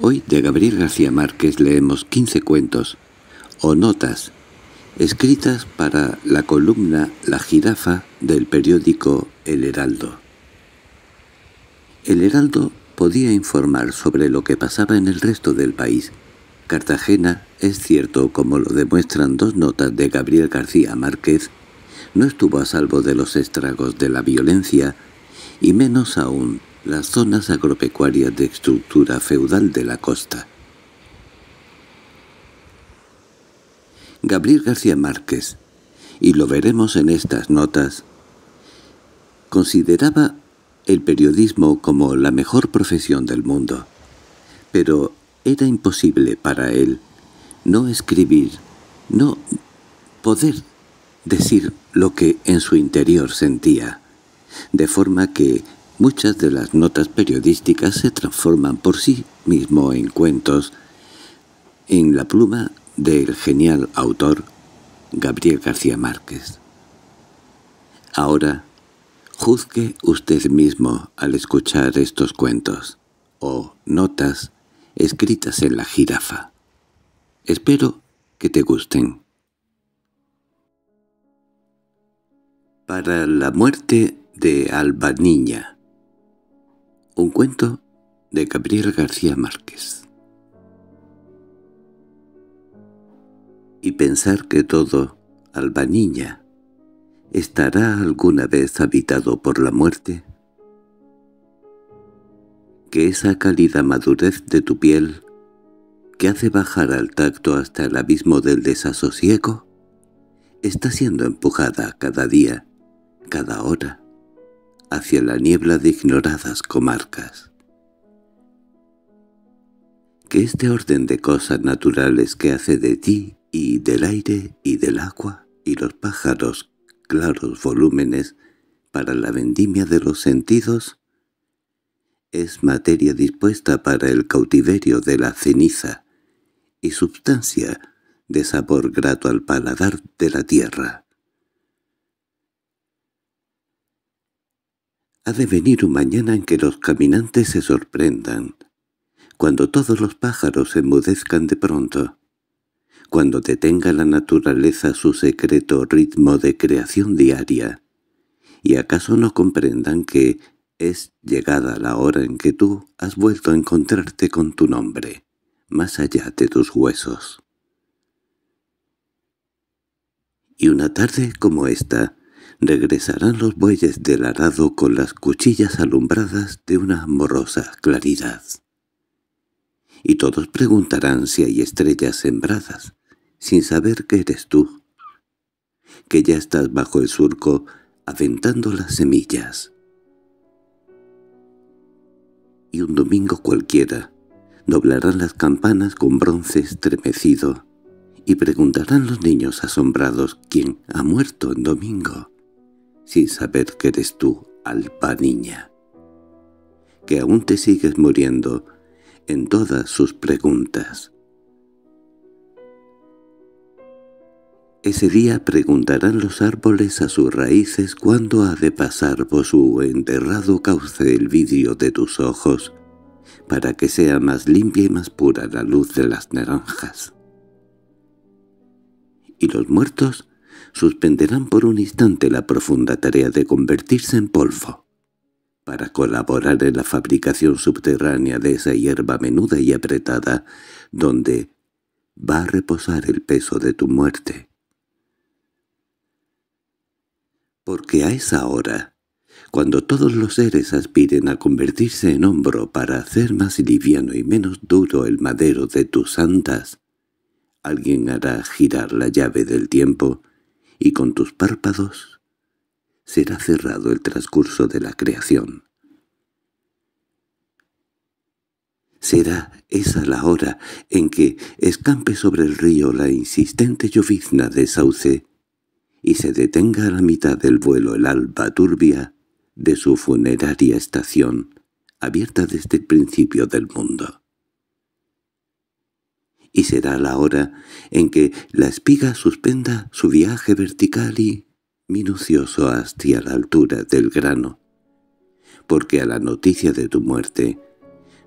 Hoy de Gabriel García Márquez leemos 15 cuentos, o notas, escritas para la columna La Jirafa del periódico El Heraldo. El Heraldo podía informar sobre lo que pasaba en el resto del país. Cartagena, es cierto, como lo demuestran dos notas de Gabriel García Márquez, no estuvo a salvo de los estragos de la violencia, y menos aún las zonas agropecuarias de estructura feudal de la costa. Gabriel García Márquez, y lo veremos en estas notas, consideraba el periodismo como la mejor profesión del mundo, pero era imposible para él no escribir, no poder decir lo que en su interior sentía, de forma que Muchas de las notas periodísticas se transforman por sí mismo en cuentos en la pluma del genial autor Gabriel García Márquez. Ahora, juzgue usted mismo al escuchar estos cuentos, o notas escritas en la jirafa. Espero que te gusten. Para la muerte de Alba Niña un cuento de Gabriel García Márquez Y pensar que todo, alba niña, estará alguna vez habitado por la muerte. Que esa cálida madurez de tu piel, que hace bajar al tacto hasta el abismo del desasosiego, está siendo empujada cada día, cada hora, hacia la niebla de ignoradas comarcas. Que este orden de cosas naturales que hace de ti y del aire y del agua y los pájaros claros volúmenes para la vendimia de los sentidos es materia dispuesta para el cautiverio de la ceniza y substancia de sabor grato al paladar de la tierra. Ha de venir un mañana en que los caminantes se sorprendan, cuando todos los pájaros se enmudezcan de pronto, cuando detenga la naturaleza su secreto ritmo de creación diaria, y acaso no comprendan que es llegada la hora en que tú has vuelto a encontrarte con tu nombre, más allá de tus huesos. Y una tarde como esta, regresarán los bueyes del arado con las cuchillas alumbradas de una amorosa claridad. Y todos preguntarán si hay estrellas sembradas, sin saber que eres tú, que ya estás bajo el surco aventando las semillas. Y un domingo cualquiera doblarán las campanas con bronce estremecido y preguntarán los niños asombrados quién ha muerto en domingo sin saber que eres tú, alba niña, que aún te sigues muriendo en todas sus preguntas. Ese día preguntarán los árboles a sus raíces cuándo ha de pasar por su enterrado cauce el vidrio de tus ojos, para que sea más limpia y más pura la luz de las naranjas. Y los muertos suspenderán por un instante la profunda tarea de convertirse en polvo para colaborar en la fabricación subterránea de esa hierba menuda y apretada donde va a reposar el peso de tu muerte. Porque a esa hora, cuando todos los seres aspiren a convertirse en hombro para hacer más liviano y menos duro el madero de tus santas, alguien hará girar la llave del tiempo y con tus párpados será cerrado el transcurso de la creación. Será esa la hora en que escampe sobre el río la insistente llovizna de sauce y se detenga a la mitad del vuelo el alba turbia de su funeraria estación, abierta desde el principio del mundo y será la hora en que la espiga suspenda su viaje vertical y minucioso hasta la altura del grano. Porque a la noticia de tu muerte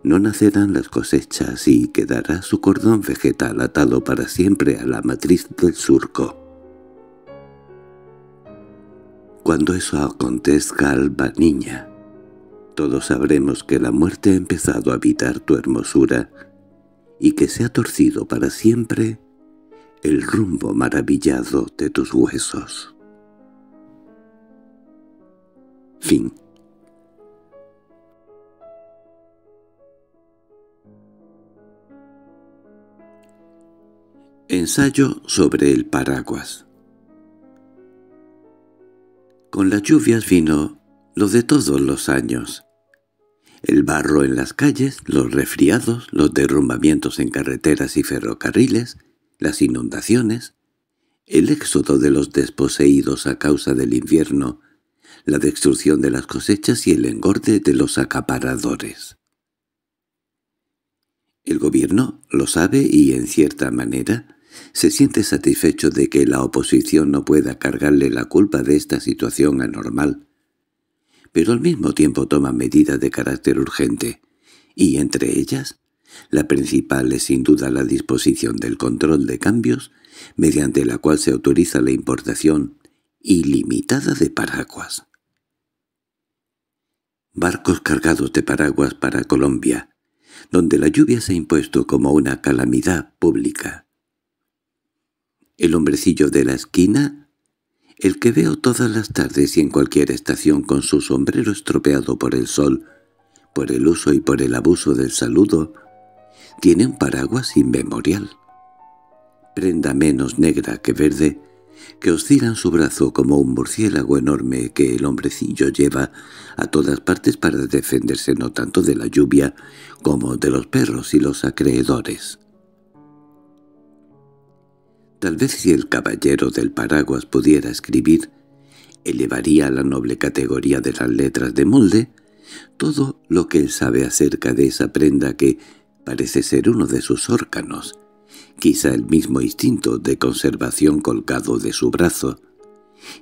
no nacerán las cosechas y quedará su cordón vegetal atado para siempre a la matriz del surco. Cuando eso acontezca, alba niña, todos sabremos que la muerte ha empezado a habitar tu hermosura y que se ha torcido para siempre el rumbo maravillado de tus huesos. Fin Ensayo sobre el paraguas Con las lluvias vino lo de todos los años, el barro en las calles, los resfriados, los derrumbamientos en carreteras y ferrocarriles, las inundaciones, el éxodo de los desposeídos a causa del invierno, la destrucción de las cosechas y el engorde de los acaparadores. El gobierno lo sabe y, en cierta manera, se siente satisfecho de que la oposición no pueda cargarle la culpa de esta situación anormal, pero al mismo tiempo toma medidas de carácter urgente, y entre ellas, la principal es sin duda la disposición del control de cambios, mediante la cual se autoriza la importación ilimitada de paraguas. Barcos cargados de paraguas para Colombia, donde la lluvia se ha impuesto como una calamidad pública. El hombrecillo de la esquina el que veo todas las tardes y en cualquier estación con su sombrero estropeado por el sol, por el uso y por el abuso del saludo, tiene un paraguas inmemorial. Prenda menos negra que verde, que oscila en su brazo como un murciélago enorme que el hombrecillo lleva a todas partes para defenderse no tanto de la lluvia como de los perros y los acreedores. Tal vez si el caballero del paraguas pudiera escribir, elevaría a la noble categoría de las letras de molde todo lo que él sabe acerca de esa prenda que parece ser uno de sus órganos, quizá el mismo instinto de conservación colgado de su brazo,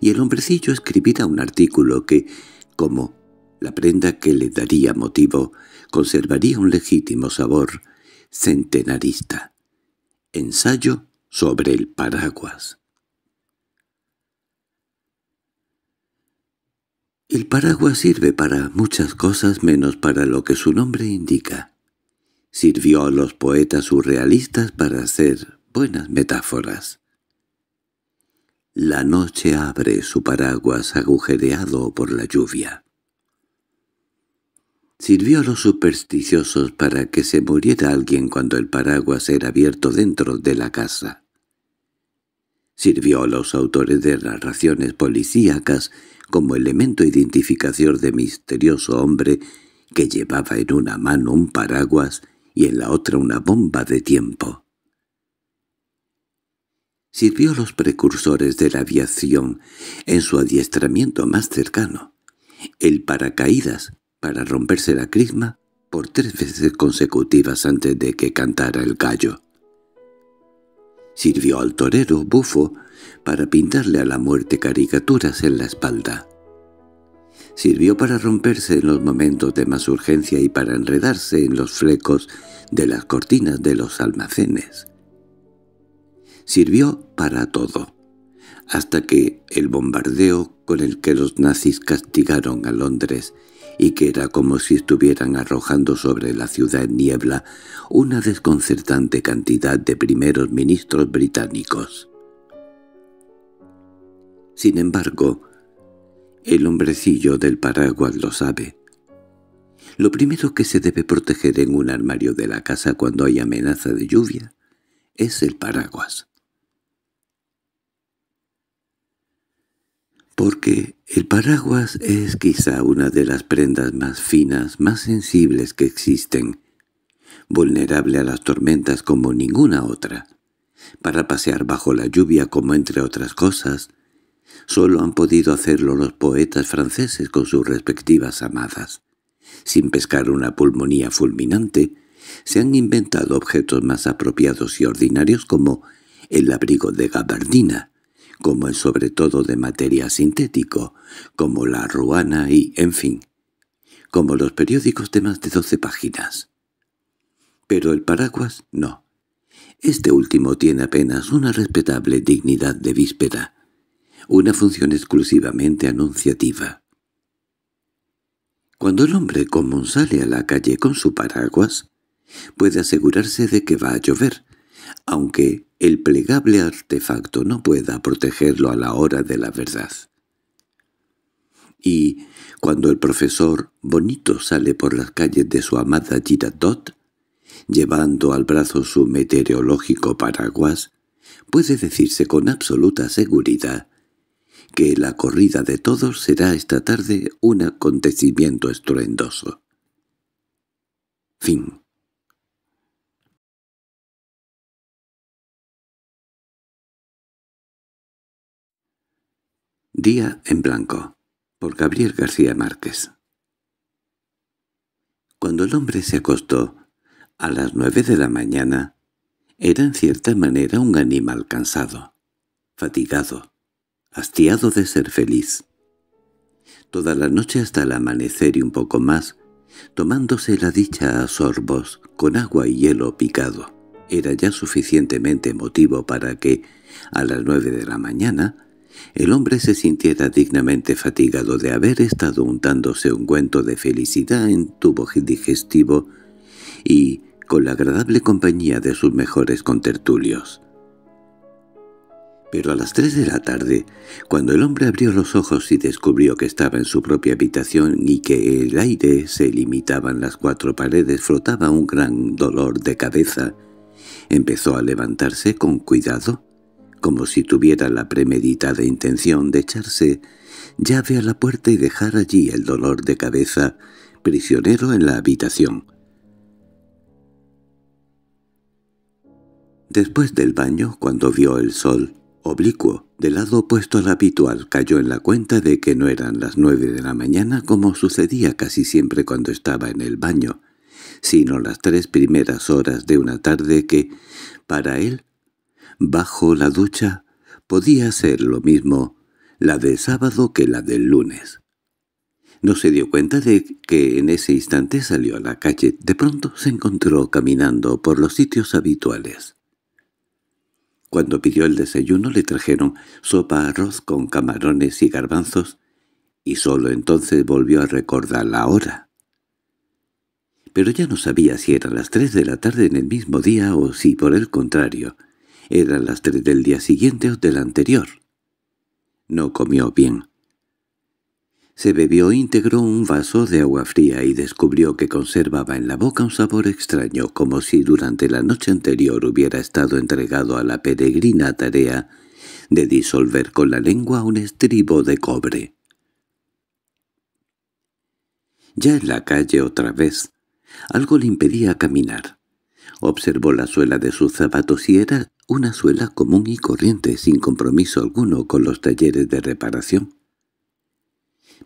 y el hombrecillo escribirá un artículo que, como la prenda que le daría motivo, conservaría un legítimo sabor centenarista. Ensayo sobre el paraguas. El paraguas sirve para muchas cosas menos para lo que su nombre indica. Sirvió a los poetas surrealistas para hacer buenas metáforas. La noche abre su paraguas agujereado por la lluvia. Sirvió a los supersticiosos para que se muriera alguien cuando el paraguas era abierto dentro de la casa. Sirvió a los autores de narraciones policíacas como elemento identificación de misterioso hombre que llevaba en una mano un paraguas y en la otra una bomba de tiempo. Sirvió a los precursores de la aviación en su adiestramiento más cercano. El paracaídas para romperse la crisma por tres veces consecutivas antes de que cantara el gallo. Sirvió al torero Bufo para pintarle a la muerte caricaturas en la espalda. Sirvió para romperse en los momentos de más urgencia y para enredarse en los flecos de las cortinas de los almacenes. Sirvió para todo, hasta que el bombardeo con el que los nazis castigaron a Londres y que era como si estuvieran arrojando sobre la ciudad en niebla una desconcertante cantidad de primeros ministros británicos. Sin embargo, el hombrecillo del paraguas lo sabe. Lo primero que se debe proteger en un armario de la casa cuando hay amenaza de lluvia es el paraguas. porque el paraguas es quizá una de las prendas más finas, más sensibles que existen, vulnerable a las tormentas como ninguna otra. Para pasear bajo la lluvia como entre otras cosas, solo han podido hacerlo los poetas franceses con sus respectivas amadas. Sin pescar una pulmonía fulminante, se han inventado objetos más apropiados y ordinarios como el abrigo de gabardina, como el sobre todo de materia sintético, como la ruana y, en fin, como los periódicos de más de doce páginas. Pero el paraguas no. Este último tiene apenas una respetable dignidad de víspera, una función exclusivamente anunciativa. Cuando el hombre común sale a la calle con su paraguas, puede asegurarse de que va a llover, aunque el plegable artefacto no pueda protegerlo a la hora de la verdad. Y cuando el profesor Bonito sale por las calles de su amada Giratot, llevando al brazo su meteorológico paraguas, puede decirse con absoluta seguridad que la corrida de todos será esta tarde un acontecimiento estruendoso. Fin Día en blanco, por Gabriel García Márquez. Cuando el hombre se acostó, a las nueve de la mañana, era en cierta manera un animal cansado, fatigado, hastiado de ser feliz. Toda la noche hasta el amanecer y un poco más, tomándose la dicha a sorbos con agua y hielo picado, era ya suficientemente motivo para que, a las nueve de la mañana, el hombre se sintiera dignamente fatigado de haber estado untándose un cuento de felicidad en tubo digestivo y con la agradable compañía de sus mejores contertulios. Pero a las tres de la tarde, cuando el hombre abrió los ojos y descubrió que estaba en su propia habitación y que el aire se limitaba en las cuatro paredes, flotaba un gran dolor de cabeza. Empezó a levantarse con cuidado, como si tuviera la premeditada intención de echarse llave a la puerta y dejar allí el dolor de cabeza prisionero en la habitación. Después del baño, cuando vio el sol, oblicuo, del lado opuesto al habitual, cayó en la cuenta de que no eran las nueve de la mañana como sucedía casi siempre cuando estaba en el baño, sino las tres primeras horas de una tarde que, para él, Bajo la ducha podía ser lo mismo la de sábado que la del lunes. No se dio cuenta de que en ese instante salió a la calle. De pronto se encontró caminando por los sitios habituales. Cuando pidió el desayuno le trajeron sopa arroz con camarones y garbanzos, y solo entonces volvió a recordar la hora. Pero ya no sabía si era las tres de la tarde en el mismo día o si, por el contrario, eran las tres del día siguiente o del anterior. No comió bien. Se bebió integró un vaso de agua fría y descubrió que conservaba en la boca un sabor extraño, como si durante la noche anterior hubiera estado entregado a la peregrina tarea de disolver con la lengua un estribo de cobre. Ya en la calle otra vez, algo le impedía caminar. Observó la suela de sus zapatos y era una suela común y corriente, sin compromiso alguno con los talleres de reparación.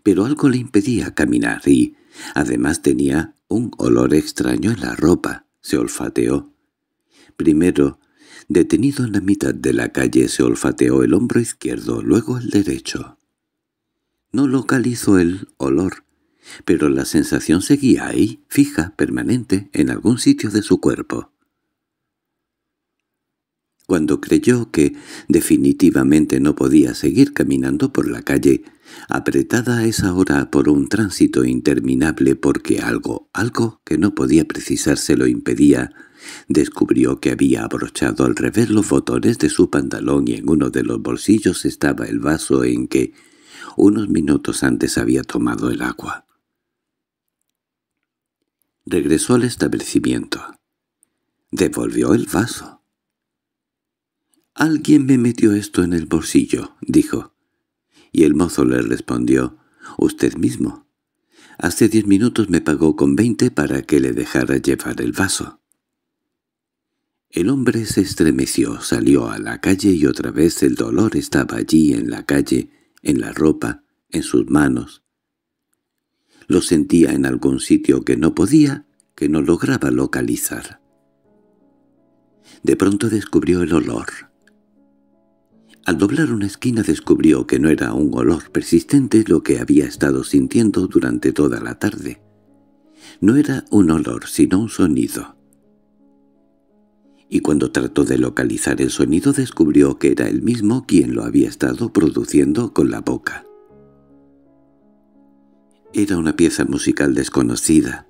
Pero algo le impedía caminar y, además, tenía un olor extraño en la ropa. Se olfateó. Primero, detenido en la mitad de la calle, se olfateó el hombro izquierdo, luego el derecho. No localizó el olor, pero la sensación seguía ahí, fija, permanente, en algún sitio de su cuerpo. Cuando creyó que definitivamente no podía seguir caminando por la calle, apretada a esa hora por un tránsito interminable porque algo, algo que no podía precisarse lo impedía, descubrió que había abrochado al revés los botones de su pantalón y en uno de los bolsillos estaba el vaso en que unos minutos antes había tomado el agua. Regresó al establecimiento. Devolvió el vaso «Alguien me metió esto en el bolsillo», dijo. Y el mozo le respondió, «Usted mismo. Hace diez minutos me pagó con veinte para que le dejara llevar el vaso». El hombre se estremeció, salió a la calle y otra vez el dolor estaba allí en la calle, en la ropa, en sus manos. Lo sentía en algún sitio que no podía, que no lograba localizar. De pronto descubrió el olor, al doblar una esquina descubrió que no era un olor persistente lo que había estado sintiendo durante toda la tarde. No era un olor, sino un sonido. Y cuando trató de localizar el sonido descubrió que era él mismo quien lo había estado produciendo con la boca. Era una pieza musical desconocida,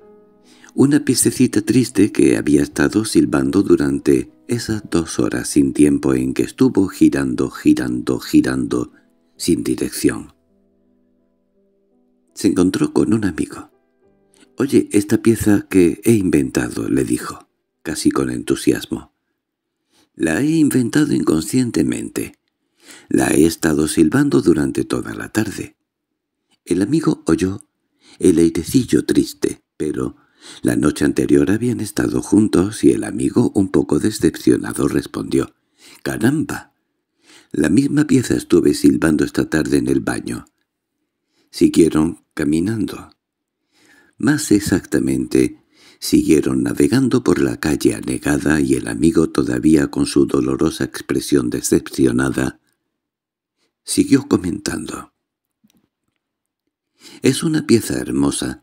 una piececita triste que había estado silbando durante esas dos horas sin tiempo en que estuvo girando, girando, girando, sin dirección. Se encontró con un amigo. «Oye, esta pieza que he inventado», le dijo, casi con entusiasmo. «La he inventado inconscientemente. La he estado silbando durante toda la tarde». El amigo oyó el airecillo triste, pero la noche anterior habían estado juntos y el amigo, un poco decepcionado, respondió. —¡Caramba! La misma pieza estuve silbando esta tarde en el baño. Siguieron caminando. Más exactamente, siguieron navegando por la calle anegada y el amigo todavía con su dolorosa expresión decepcionada siguió comentando. —Es una pieza hermosa,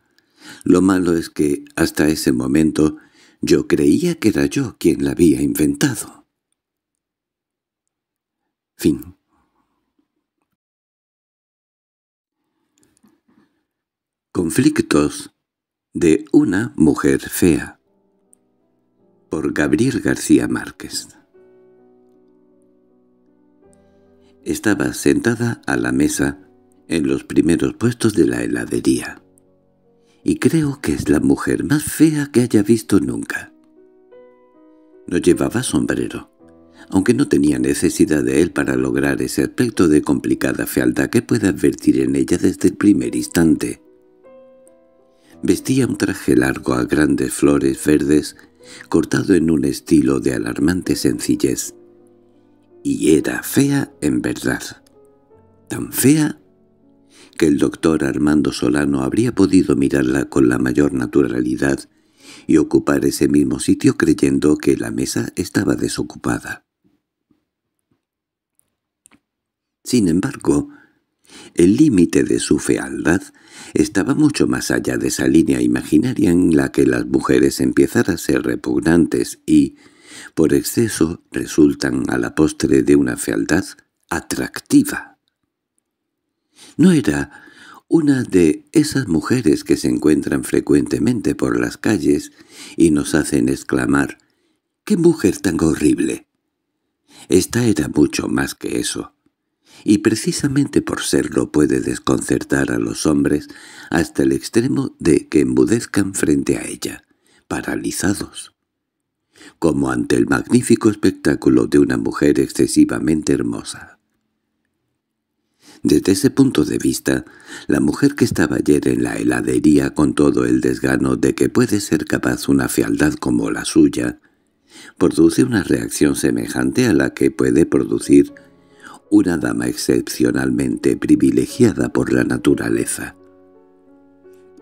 lo malo es que, hasta ese momento, yo creía que era yo quien la había inventado. Fin. Conflictos de una mujer fea por Gabriel García Márquez Estaba sentada a la mesa en los primeros puestos de la heladería y creo que es la mujer más fea que haya visto nunca. No llevaba sombrero, aunque no tenía necesidad de él para lograr ese aspecto de complicada fealdad que puede advertir en ella desde el primer instante. Vestía un traje largo a grandes flores verdes, cortado en un estilo de alarmante sencillez. Y era fea en verdad. Tan fea que el doctor Armando Solano habría podido mirarla con la mayor naturalidad y ocupar ese mismo sitio creyendo que la mesa estaba desocupada. Sin embargo, el límite de su fealdad estaba mucho más allá de esa línea imaginaria en la que las mujeres empiezan a ser repugnantes y, por exceso, resultan a la postre de una fealdad atractiva. No era una de esas mujeres que se encuentran frecuentemente por las calles y nos hacen exclamar «¡Qué mujer tan horrible!». Esta era mucho más que eso. Y precisamente por serlo puede desconcertar a los hombres hasta el extremo de que embudezcan frente a ella, paralizados como ante el magnífico espectáculo de una mujer excesivamente hermosa. Desde ese punto de vista, la mujer que estaba ayer en la heladería con todo el desgano de que puede ser capaz una fealdad como la suya, produce una reacción semejante a la que puede producir una dama excepcionalmente privilegiada por la naturaleza.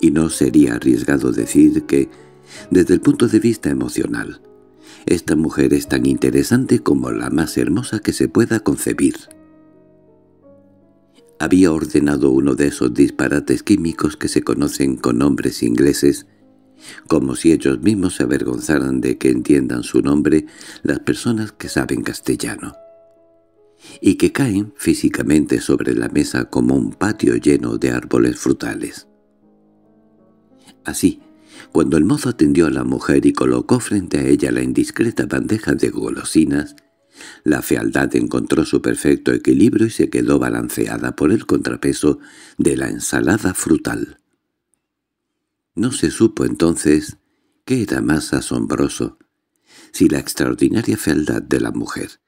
Y no sería arriesgado decir que, desde el punto de vista emocional, esta mujer es tan interesante como la más hermosa que se pueda concebir había ordenado uno de esos disparates químicos que se conocen con nombres ingleses, como si ellos mismos se avergonzaran de que entiendan su nombre las personas que saben castellano, y que caen físicamente sobre la mesa como un patio lleno de árboles frutales. Así, cuando el mozo atendió a la mujer y colocó frente a ella la indiscreta bandeja de golosinas, la fealdad encontró su perfecto equilibrio y se quedó balanceada por el contrapeso de la ensalada frutal. No se supo entonces qué era más asombroso, si la extraordinaria fealdad de la mujer,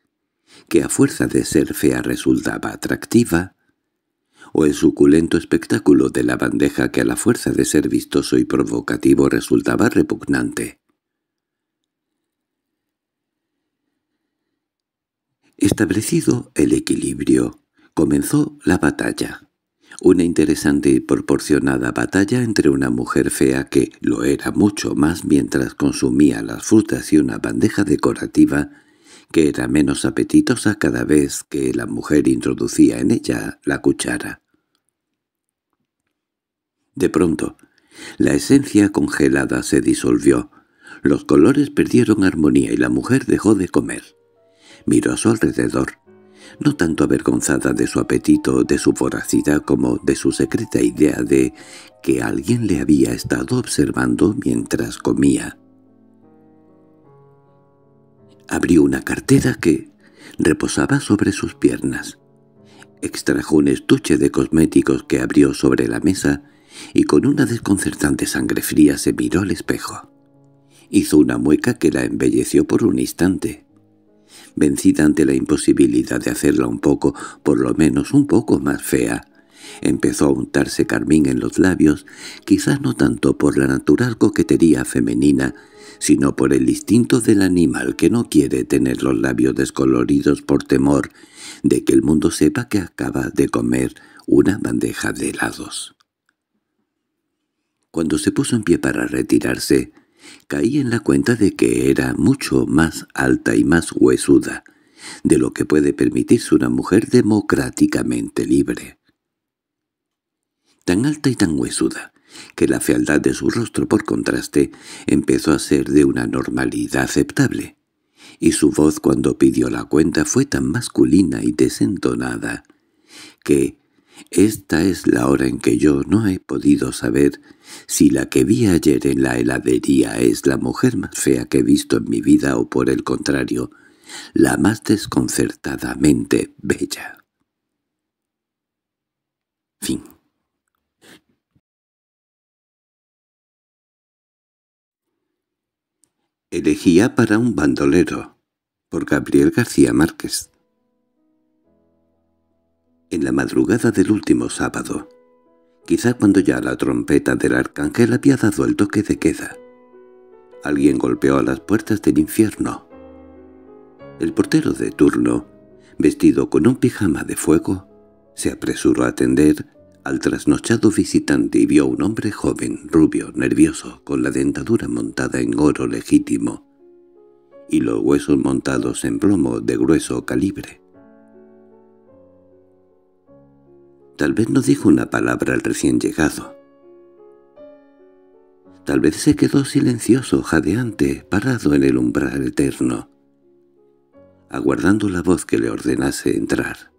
que a fuerza de ser fea resultaba atractiva, o el suculento espectáculo de la bandeja que a la fuerza de ser vistoso y provocativo resultaba repugnante. Establecido el equilibrio, comenzó la batalla. Una interesante y proporcionada batalla entre una mujer fea que lo era mucho más mientras consumía las frutas y una bandeja decorativa que era menos apetitosa cada vez que la mujer introducía en ella la cuchara. De pronto, la esencia congelada se disolvió, los colores perdieron armonía y la mujer dejó de comer. Miró a su alrededor, no tanto avergonzada de su apetito, de su voracidad, como de su secreta idea de que alguien le había estado observando mientras comía. Abrió una cartera que reposaba sobre sus piernas. Extrajo un estuche de cosméticos que abrió sobre la mesa y con una desconcertante sangre fría se miró al espejo. Hizo una mueca que la embelleció por un instante vencida ante la imposibilidad de hacerla un poco, por lo menos un poco más fea. Empezó a untarse carmín en los labios, quizás no tanto por la natural coquetería femenina, sino por el instinto del animal que no quiere tener los labios descoloridos por temor de que el mundo sepa que acaba de comer una bandeja de helados. Cuando se puso en pie para retirarse, Caí en la cuenta de que era mucho más alta y más huesuda de lo que puede permitirse una mujer democráticamente libre. Tan alta y tan huesuda, que la fealdad de su rostro por contraste empezó a ser de una normalidad aceptable, y su voz cuando pidió la cuenta fue tan masculina y desentonada que esta es la hora en que yo no he podido saber si la que vi ayer en la heladería es la mujer más fea que he visto en mi vida o por el contrario, la más desconcertadamente bella. Fin. Elegía para un bandolero por Gabriel García Márquez en la madrugada del último sábado, quizá cuando ya la trompeta del arcángel había dado el toque de queda. Alguien golpeó a las puertas del infierno. El portero de turno, vestido con un pijama de fuego, se apresuró a atender al trasnochado visitante y vio un hombre joven, rubio, nervioso, con la dentadura montada en oro legítimo y los huesos montados en plomo de grueso calibre. Tal vez no dijo una palabra al recién llegado. Tal vez se quedó silencioso, jadeante, parado en el umbral eterno, aguardando la voz que le ordenase entrar.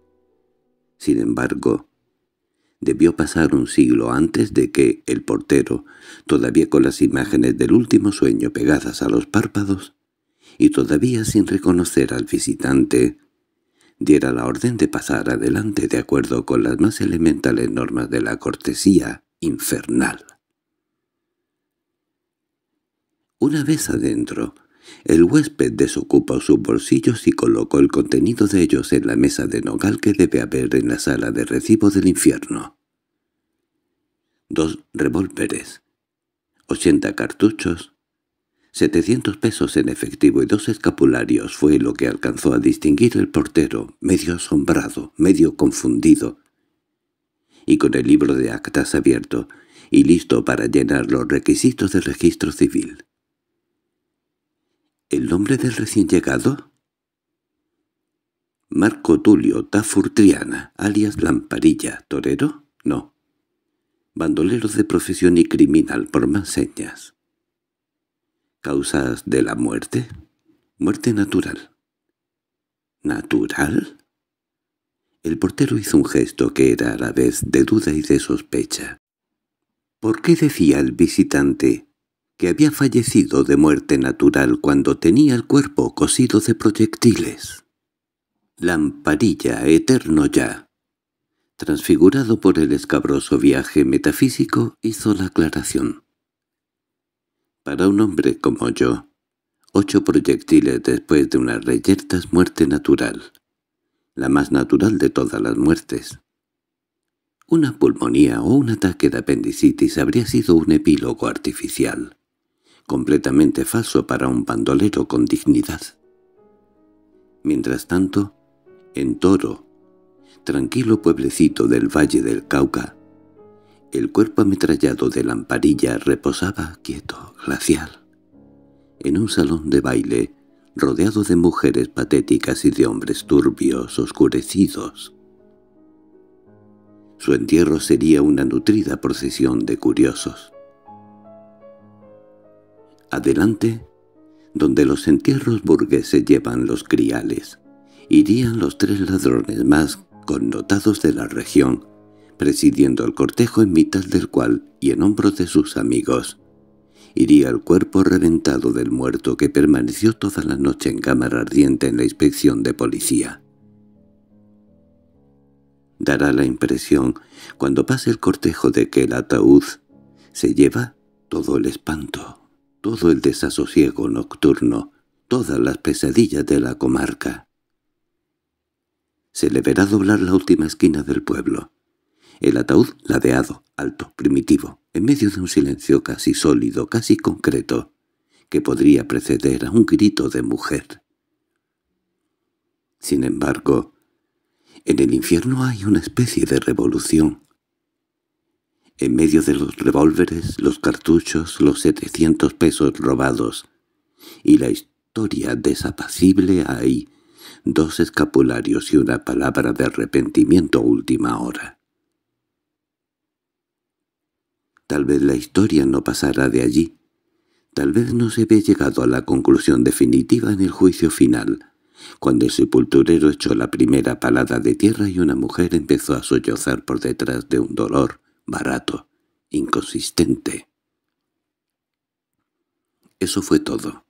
Sin embargo, debió pasar un siglo antes de que el portero, todavía con las imágenes del último sueño pegadas a los párpados, y todavía sin reconocer al visitante, diera la orden de pasar adelante de acuerdo con las más elementales normas de la cortesía infernal. Una vez adentro, el huésped desocupó sus bolsillos y colocó el contenido de ellos en la mesa de nogal que debe haber en la sala de recibo del infierno. Dos revólveres, ochenta cartuchos, Setecientos pesos en efectivo y dos escapularios fue lo que alcanzó a distinguir el portero, medio asombrado, medio confundido, y con el libro de actas abierto, y listo para llenar los requisitos del registro civil. ¿El nombre del recién llegado? Marco Tulio Tafurtriana, alias Lamparilla, ¿torero? No. Bandolero de profesión y criminal por más señas causas de la muerte? Muerte natural. ¿Natural? El portero hizo un gesto que era a la vez de duda y de sospecha. ¿Por qué decía el visitante que había fallecido de muerte natural cuando tenía el cuerpo cosido de proyectiles? Lamparilla eterno ya. Transfigurado por el escabroso viaje metafísico, hizo la aclaración. Para un hombre como yo, ocho proyectiles después de una reyerta muerte natural, la más natural de todas las muertes. Una pulmonía o un ataque de apendicitis habría sido un epílogo artificial, completamente falso para un bandolero con dignidad. Mientras tanto, en Toro, tranquilo pueblecito del Valle del Cauca, el cuerpo ametrallado de Lamparilla reposaba quieto, glacial, en un salón de baile, rodeado de mujeres patéticas y de hombres turbios, oscurecidos. Su entierro sería una nutrida procesión de curiosos. Adelante, donde los entierros burgueses llevan los criales, irían los tres ladrones más connotados de la región, presidiendo el cortejo en mitad del cual, y en hombros de sus amigos, iría el cuerpo reventado del muerto que permaneció toda la noche en cámara ardiente en la inspección de policía. Dará la impresión, cuando pase el cortejo de que el ataúd se lleva todo el espanto, todo el desasosiego nocturno, todas las pesadillas de la comarca. Se le verá doblar la última esquina del pueblo, el ataúd ladeado, alto, primitivo, en medio de un silencio casi sólido, casi concreto, que podría preceder a un grito de mujer. Sin embargo, en el infierno hay una especie de revolución. En medio de los revólveres, los cartuchos, los setecientos pesos robados, y la historia desapacible hay dos escapularios y una palabra de arrepentimiento última hora. Tal vez la historia no pasará de allí. Tal vez no se ve llegado a la conclusión definitiva en el juicio final, cuando el sepulturero echó la primera palada de tierra y una mujer empezó a sollozar por detrás de un dolor barato, inconsistente. Eso fue todo.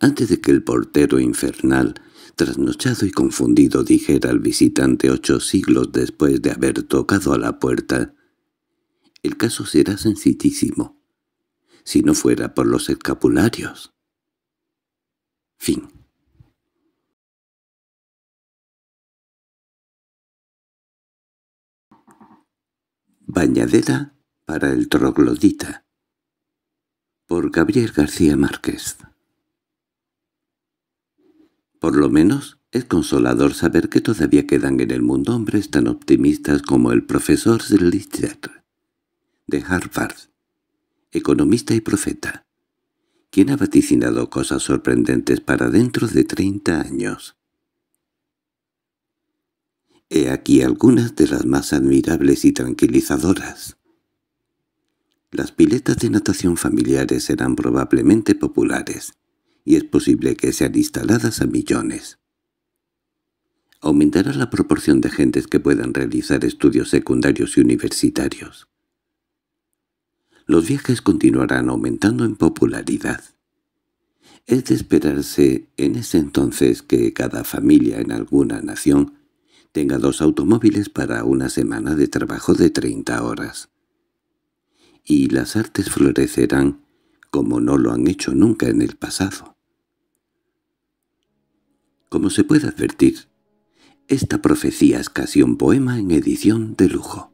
Antes de que el portero infernal, trasnochado y confundido, dijera al visitante ocho siglos después de haber tocado a la puerta, el caso será sencillísimo, si no fuera por los escapularios. Fin. Bañadera para el troglodita por Gabriel García Márquez Por lo menos es consolador saber que todavía quedan en el mundo hombres tan optimistas como el profesor Slytherin de Harvard, economista y profeta, quien ha vaticinado cosas sorprendentes para dentro de 30 años. He aquí algunas de las más admirables y tranquilizadoras. Las piletas de natación familiares serán probablemente populares, y es posible que sean instaladas a millones. Aumentará la proporción de gentes que puedan realizar estudios secundarios y universitarios los viajes continuarán aumentando en popularidad. Es de esperarse en ese entonces que cada familia en alguna nación tenga dos automóviles para una semana de trabajo de 30 horas. Y las artes florecerán como no lo han hecho nunca en el pasado. Como se puede advertir, esta profecía es casi un poema en edición de lujo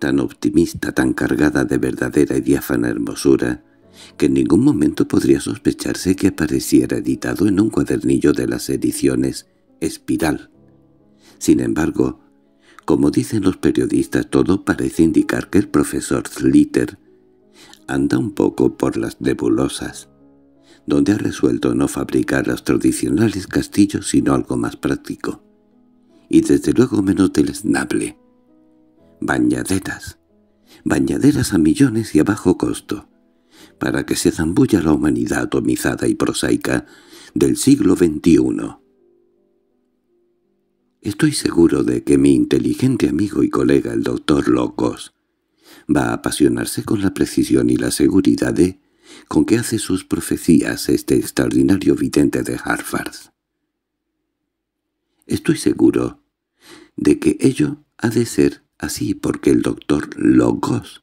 tan optimista, tan cargada de verdadera y diáfana hermosura, que en ningún momento podría sospecharse que apareciera editado en un cuadernillo de las ediciones Espiral. Sin embargo, como dicen los periodistas, todo parece indicar que el profesor Slitter anda un poco por las nebulosas, donde ha resuelto no fabricar los tradicionales castillos sino algo más práctico, y desde luego menos deleznable bañaderas, bañaderas a millones y a bajo costo, para que se zambulla la humanidad atomizada y prosaica del siglo XXI. Estoy seguro de que mi inteligente amigo y colega el doctor Locos va a apasionarse con la precisión y la seguridad de con que hace sus profecías este extraordinario vidente de Harvard. Estoy seguro de que ello ha de ser así porque el doctor Logos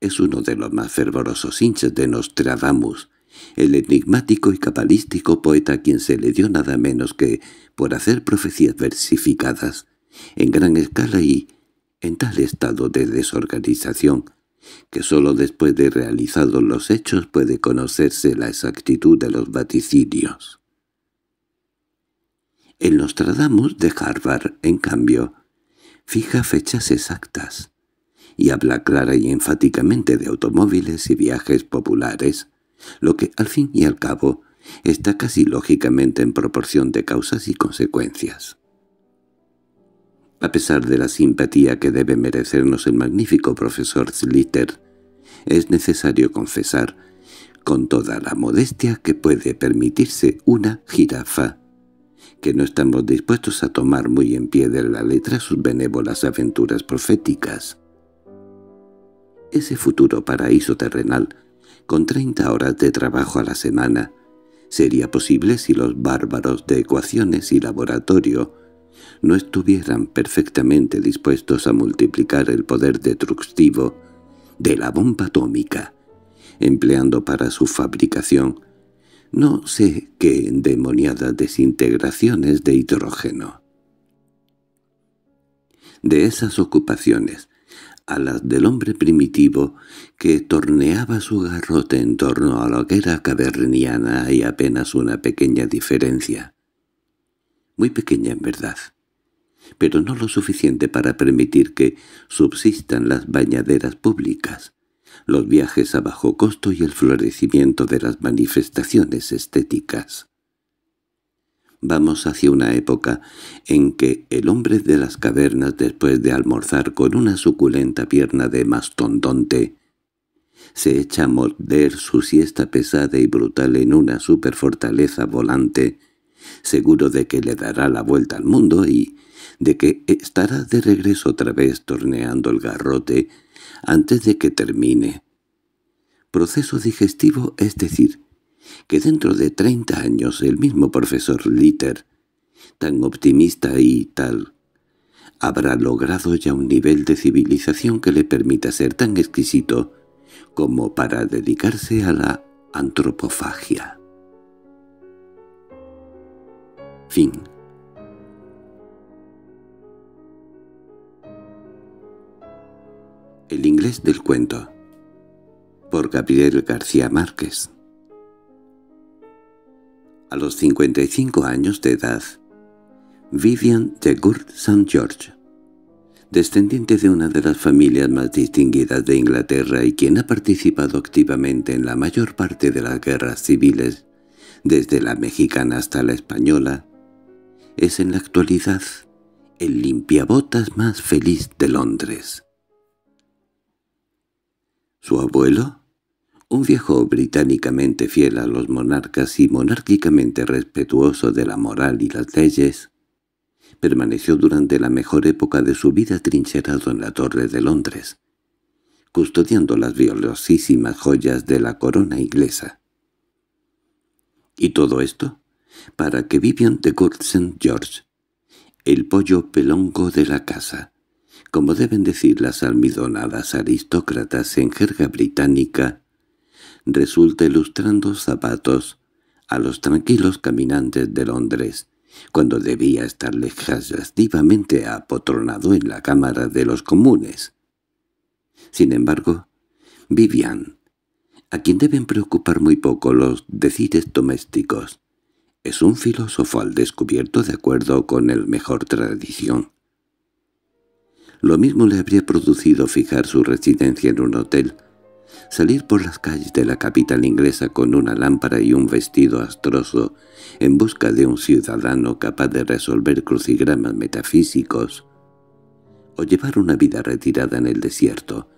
es uno de los más fervorosos hinchas de Nostradamus, el enigmático y cabalístico poeta a quien se le dio nada menos que por hacer profecías versificadas en gran escala y en tal estado de desorganización que sólo después de realizados los hechos puede conocerse la exactitud de los vaticinios. El Nostradamus de Harvard, en cambio, fija fechas exactas, y habla clara y enfáticamente de automóviles y viajes populares, lo que al fin y al cabo está casi lógicamente en proporción de causas y consecuencias. A pesar de la simpatía que debe merecernos el magnífico profesor Slitter, es necesario confesar, con toda la modestia que puede permitirse una jirafa, que no estamos dispuestos a tomar muy en pie de la letra sus benévolas aventuras proféticas. Ese futuro paraíso terrenal, con 30 horas de trabajo a la semana, sería posible si los bárbaros de ecuaciones y laboratorio no estuvieran perfectamente dispuestos a multiplicar el poder destructivo de la bomba atómica, empleando para su fabricación no sé qué endemoniadas desintegraciones de hidrógeno. De esas ocupaciones, a las del hombre primitivo, que torneaba su garrote en torno a la hoguera caverniana hay apenas una pequeña diferencia. Muy pequeña en verdad, pero no lo suficiente para permitir que subsistan las bañaderas públicas, los viajes a bajo costo y el florecimiento de las manifestaciones estéticas. Vamos hacia una época en que el hombre de las cavernas después de almorzar con una suculenta pierna de mastondonte se echa a morder su siesta pesada y brutal en una superfortaleza volante, seguro de que le dará la vuelta al mundo y de que estará de regreso otra vez torneando el garrote antes de que termine. Proceso digestivo, es decir, que dentro de 30 años el mismo profesor Litter, tan optimista y tal, habrá logrado ya un nivel de civilización que le permita ser tan exquisito como para dedicarse a la antropofagia. Fin El inglés del cuento por Gabriel García Márquez A los 55 años de edad, Vivian de Gurt St. George, descendiente de una de las familias más distinguidas de Inglaterra y quien ha participado activamente en la mayor parte de las guerras civiles, desde la mexicana hasta la española, es en la actualidad el limpiabotas más feliz de Londres. ¿Su abuelo? Un viejo británicamente fiel a los monarcas y monárquicamente respetuoso de la moral y las leyes, permaneció durante la mejor época de su vida trincherado en la Torre de Londres, custodiando las violosísimas joyas de la corona inglesa. ¿Y todo esto? Para que Vivian de Court St. George, el pollo pelongo de la casa, como deben decir las almidonadas aristócratas en jerga británica, resulta ilustrando zapatos a los tranquilos caminantes de Londres, cuando debía estar activamente apotronado en la Cámara de los Comunes. Sin embargo, Vivian, a quien deben preocupar muy poco los decires domésticos, es un filósofo al descubierto de acuerdo con el mejor tradición. Lo mismo le habría producido fijar su residencia en un hotel, salir por las calles de la capital inglesa con una lámpara y un vestido astroso en busca de un ciudadano capaz de resolver crucigramas metafísicos, o llevar una vida retirada en el desierto,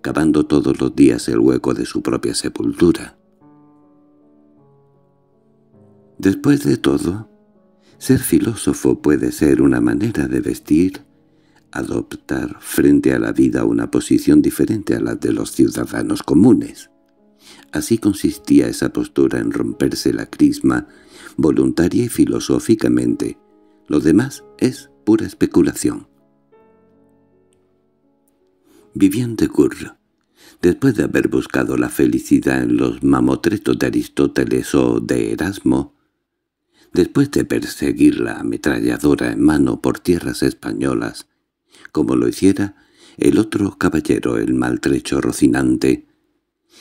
cavando todos los días el hueco de su propia sepultura. Después de todo, ser filósofo puede ser una manera de vestir, adoptar frente a la vida una posición diferente a la de los ciudadanos comunes. Así consistía esa postura en romperse la crisma, voluntaria y filosóficamente. Lo demás es pura especulación. Vivian de después de haber buscado la felicidad en los mamotretos de Aristóteles o de Erasmo, después de perseguir la ametralladora en mano por tierras españolas, como lo hiciera el otro caballero, el maltrecho Rocinante,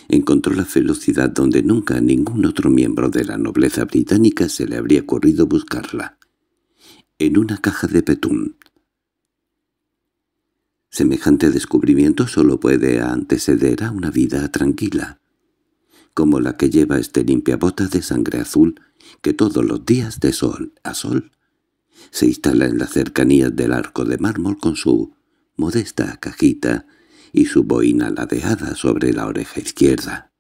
encontró la velocidad donde nunca a ningún otro miembro de la nobleza británica se le habría ocurrido buscarla, en una caja de petún. Semejante descubrimiento solo puede anteceder a una vida tranquila, como la que lleva este bota de sangre azul que todos los días de sol a sol se instala en las cercanías del arco de mármol con su modesta cajita y su boina ladeada sobre la oreja izquierda.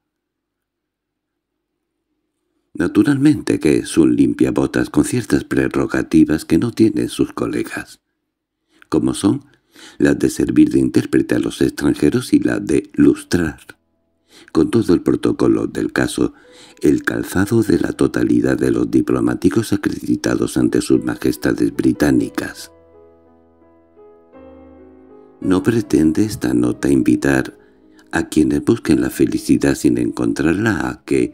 Naturalmente que es un limpiabotas con ciertas prerrogativas que no tienen sus colegas, como son las de servir de intérprete a los extranjeros y la de lustrar con todo el protocolo del caso, el calzado de la totalidad de los diplomáticos acreditados ante sus majestades británicas. No pretende esta nota invitar a quienes busquen la felicidad sin encontrarla a que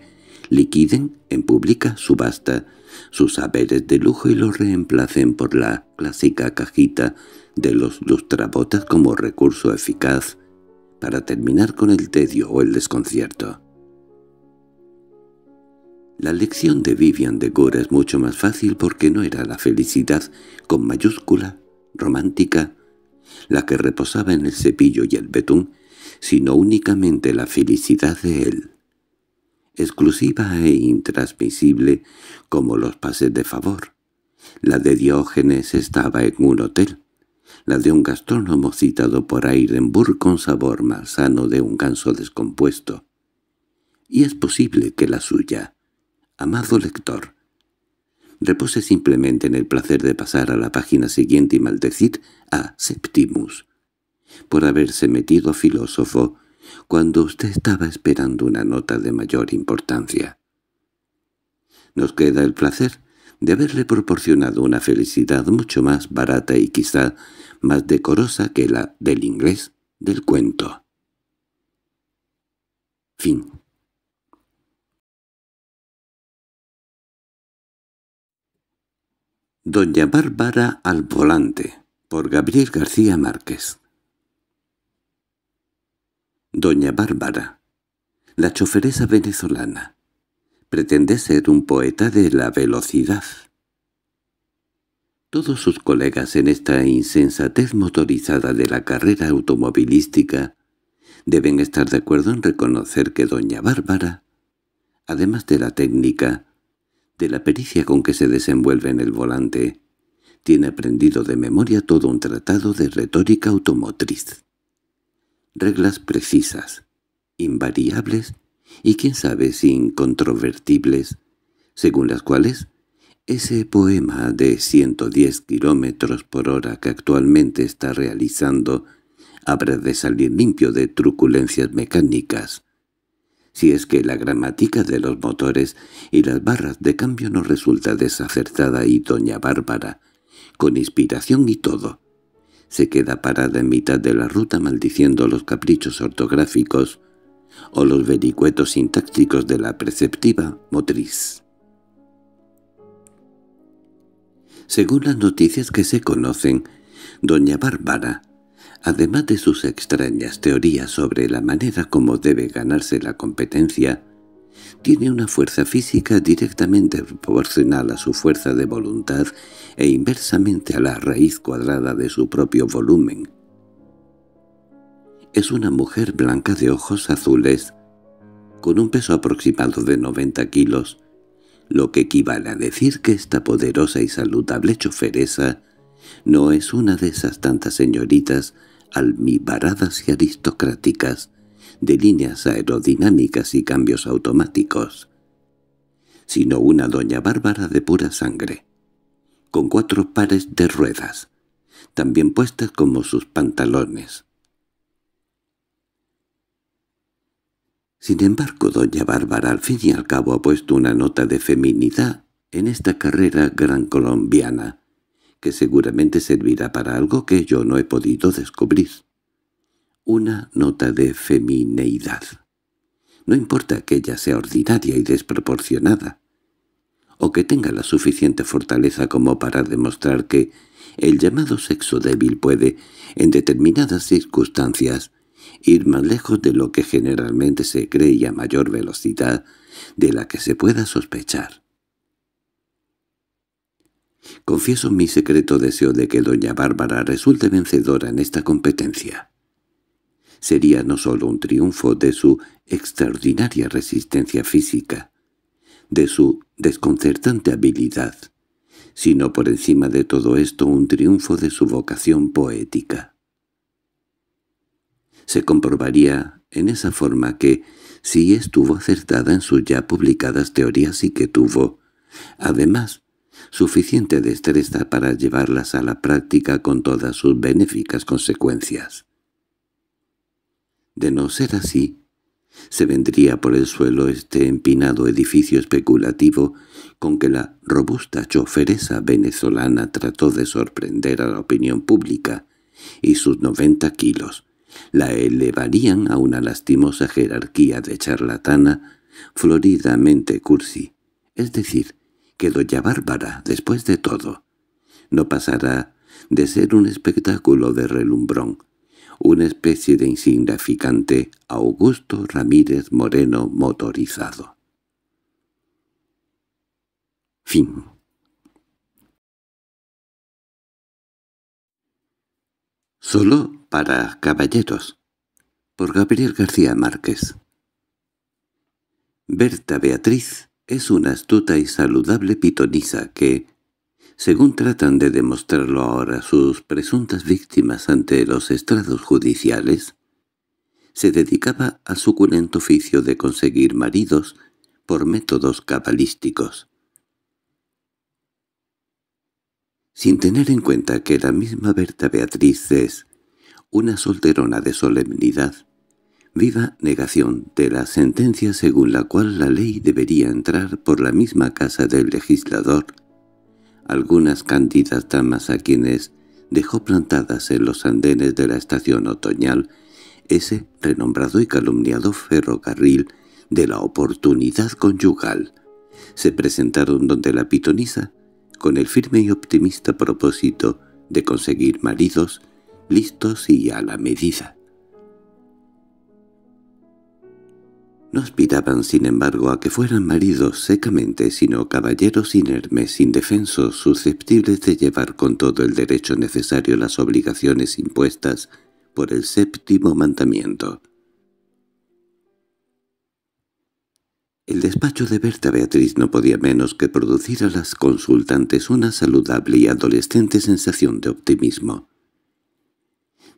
liquiden en pública subasta sus saberes de lujo y los reemplacen por la clásica cajita de los lustrabotas como recurso eficaz para terminar con el tedio o el desconcierto. La lección de Vivian de Gore es mucho más fácil porque no era la felicidad con mayúscula, romántica, la que reposaba en el cepillo y el betún, sino únicamente la felicidad de él, exclusiva e intransmisible como los pases de favor. La de Diógenes estaba en un hotel, la de un gastrónomo citado por Airenburg con sabor más sano de un ganso descompuesto. Y es posible que la suya, amado lector, repose simplemente en el placer de pasar a la página siguiente y maldecir a Septimus, por haberse metido filósofo cuando usted estaba esperando una nota de mayor importancia. Nos queda el placer de haberle proporcionado una felicidad mucho más barata y quizá más decorosa que la del inglés del cuento. Fin. Doña Bárbara al volante, por Gabriel García Márquez. Doña Bárbara, la choferesa venezolana, pretende ser un poeta de la velocidad. Todos sus colegas en esta insensatez motorizada de la carrera automovilística deben estar de acuerdo en reconocer que doña Bárbara, además de la técnica, de la pericia con que se desenvuelve en el volante, tiene aprendido de memoria todo un tratado de retórica automotriz. Reglas precisas, invariables y quién sabe si incontrovertibles, según las cuales ese poema de 110 kilómetros por hora que actualmente está realizando habrá de salir limpio de truculencias mecánicas, si es que la gramática de los motores y las barras de cambio no resulta desacertada y doña Bárbara, con inspiración y todo, se queda parada en mitad de la ruta maldiciendo los caprichos ortográficos o los vericuetos sintácticos de la preceptiva motriz. Según las noticias que se conocen, doña Bárbara, además de sus extrañas teorías sobre la manera como debe ganarse la competencia, tiene una fuerza física directamente proporcional a su fuerza de voluntad e inversamente a la raíz cuadrada de su propio volumen, es una mujer blanca de ojos azules, con un peso aproximado de 90 kilos, lo que equivale a decir que esta poderosa y saludable choferesa no es una de esas tantas señoritas almibaradas y aristocráticas, de líneas aerodinámicas y cambios automáticos, sino una doña bárbara de pura sangre, con cuatro pares de ruedas, también puestas como sus pantalones, Sin embargo, doña Bárbara al fin y al cabo ha puesto una nota de feminidad en esta carrera gran colombiana, que seguramente servirá para algo que yo no he podido descubrir. Una nota de femineidad. No importa que ella sea ordinaria y desproporcionada, o que tenga la suficiente fortaleza como para demostrar que el llamado sexo débil puede, en determinadas circunstancias, ir más lejos de lo que generalmente se cree y a mayor velocidad de la que se pueda sospechar. Confieso mi secreto deseo de que doña Bárbara resulte vencedora en esta competencia. Sería no solo un triunfo de su extraordinaria resistencia física, de su desconcertante habilidad, sino por encima de todo esto un triunfo de su vocación poética se comprobaría en esa forma que, si estuvo acertada en sus ya publicadas teorías y que tuvo, además, suficiente destreza para llevarlas a la práctica con todas sus benéficas consecuencias. De no ser así, se vendría por el suelo este empinado edificio especulativo con que la robusta choferesa venezolana trató de sorprender a la opinión pública, y sus noventa kilos, la elevarían a una lastimosa jerarquía de charlatana floridamente cursi. Es decir, que doña Bárbara, después de todo, no pasará de ser un espectáculo de relumbrón, una especie de insignificante Augusto Ramírez Moreno motorizado. Fin Solo para caballeros. Por Gabriel García Márquez. Berta Beatriz es una astuta y saludable pitonisa que, según tratan de demostrarlo ahora sus presuntas víctimas ante los estrados judiciales, se dedicaba su suculento oficio de conseguir maridos por métodos cabalísticos. sin tener en cuenta que la misma Berta Beatriz es una solterona de solemnidad, viva negación de la sentencia según la cual la ley debería entrar por la misma casa del legislador. Algunas cándidas damas a quienes dejó plantadas en los andenes de la estación otoñal ese renombrado y calumniado ferrocarril de la oportunidad conyugal. Se presentaron donde la pitonisa con el firme y optimista propósito de conseguir maridos listos y a la medida. No aspiraban, sin embargo, a que fueran maridos secamente, sino caballeros inermes, indefensos, susceptibles de llevar con todo el derecho necesario las obligaciones impuestas por el séptimo mandamiento. El despacho de Berta Beatriz no podía menos que producir a las consultantes una saludable y adolescente sensación de optimismo.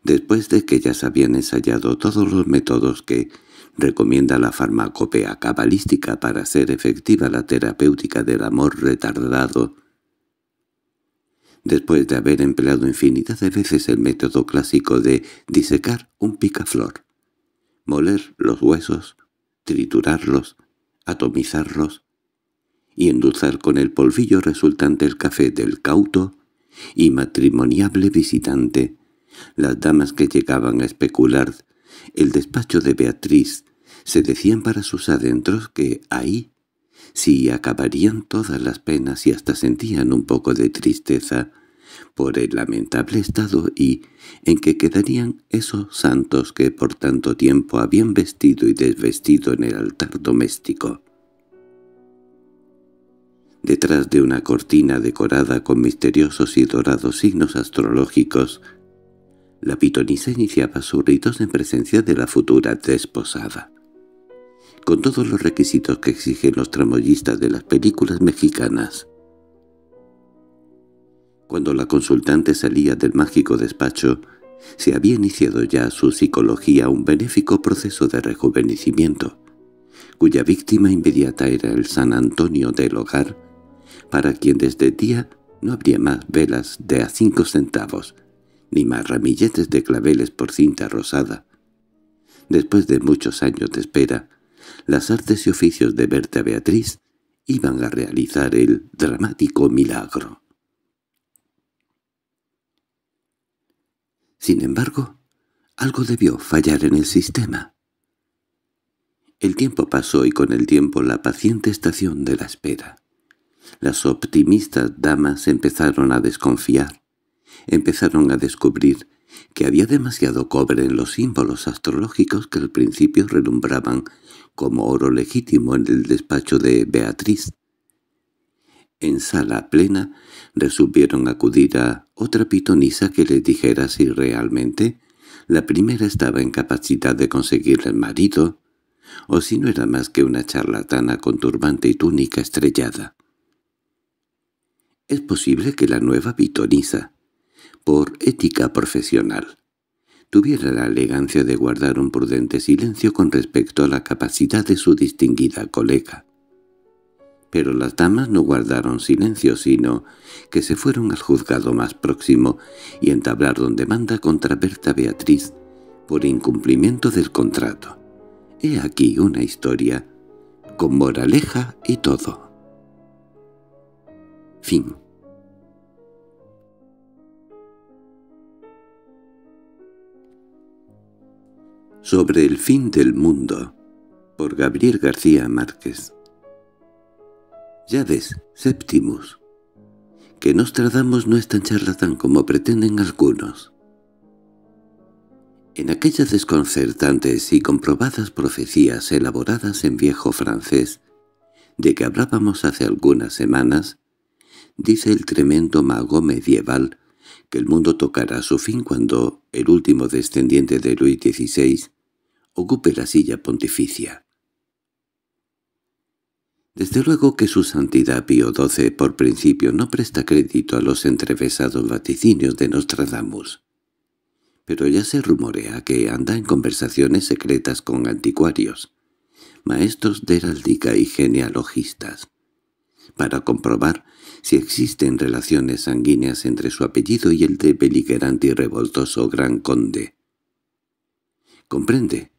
Después de que ya habían ensayado todos los métodos que recomienda la farmacopea cabalística para hacer efectiva la terapéutica del amor retardado, después de haber empleado infinidad de veces el método clásico de disecar un picaflor, moler los huesos, triturarlos, atomizarlos y endulzar con el polvillo resultante el café del cauto y matrimoniable visitante, las damas que llegaban a especular el despacho de Beatriz, se decían para sus adentros que ahí sí acabarían todas las penas y hasta sentían un poco de tristeza por el lamentable estado y en que quedarían esos santos que por tanto tiempo habían vestido y desvestido en el altar doméstico. Detrás de una cortina decorada con misteriosos y dorados signos astrológicos, la pitonisa iniciaba sus ritos en presencia de la futura desposada. Con todos los requisitos que exigen los tramoyistas de las películas mexicanas, cuando la consultante salía del mágico despacho, se había iniciado ya su psicología un benéfico proceso de rejuvenecimiento, cuya víctima inmediata era el San Antonio del hogar, para quien desde día no habría más velas de a cinco centavos, ni más ramilletes de claveles por cinta rosada. Después de muchos años de espera, las artes y oficios de Berta Beatriz iban a realizar el dramático milagro. Sin embargo, algo debió fallar en el sistema. El tiempo pasó y con el tiempo la paciente estación de la espera. Las optimistas damas empezaron a desconfiar. Empezaron a descubrir que había demasiado cobre en los símbolos astrológicos que al principio relumbraban como oro legítimo en el despacho de Beatriz en sala plena, resolvieron acudir a otra pitonisa que les dijera si realmente la primera estaba en capacidad de conseguirle el marido, o si no era más que una charlatana con turbante y túnica estrellada. Es posible que la nueva pitonisa, por ética profesional, tuviera la elegancia de guardar un prudente silencio con respecto a la capacidad de su distinguida colega. Pero las damas no guardaron silencio, sino que se fueron al juzgado más próximo y entablaron demanda contra Berta Beatriz por incumplimiento del contrato. He aquí una historia, con moraleja y todo. Fin. Sobre el fin del mundo, por Gabriel García Márquez ya ves, séptimus, que Nostradamus no es tan charlatán como pretenden algunos. En aquellas desconcertantes y comprobadas profecías elaboradas en viejo francés, de que hablábamos hace algunas semanas, dice el tremendo mago medieval que el mundo tocará su fin cuando el último descendiente de Luis XVI ocupe la silla pontificia. Desde luego que su santidad Pío XII por principio no presta crédito a los entrevesados vaticinios de Nostradamus. Pero ya se rumorea que anda en conversaciones secretas con anticuarios, maestros de heráldica y genealogistas, para comprobar si existen relaciones sanguíneas entre su apellido y el de beligerante y revoltoso gran conde. —¿Comprende?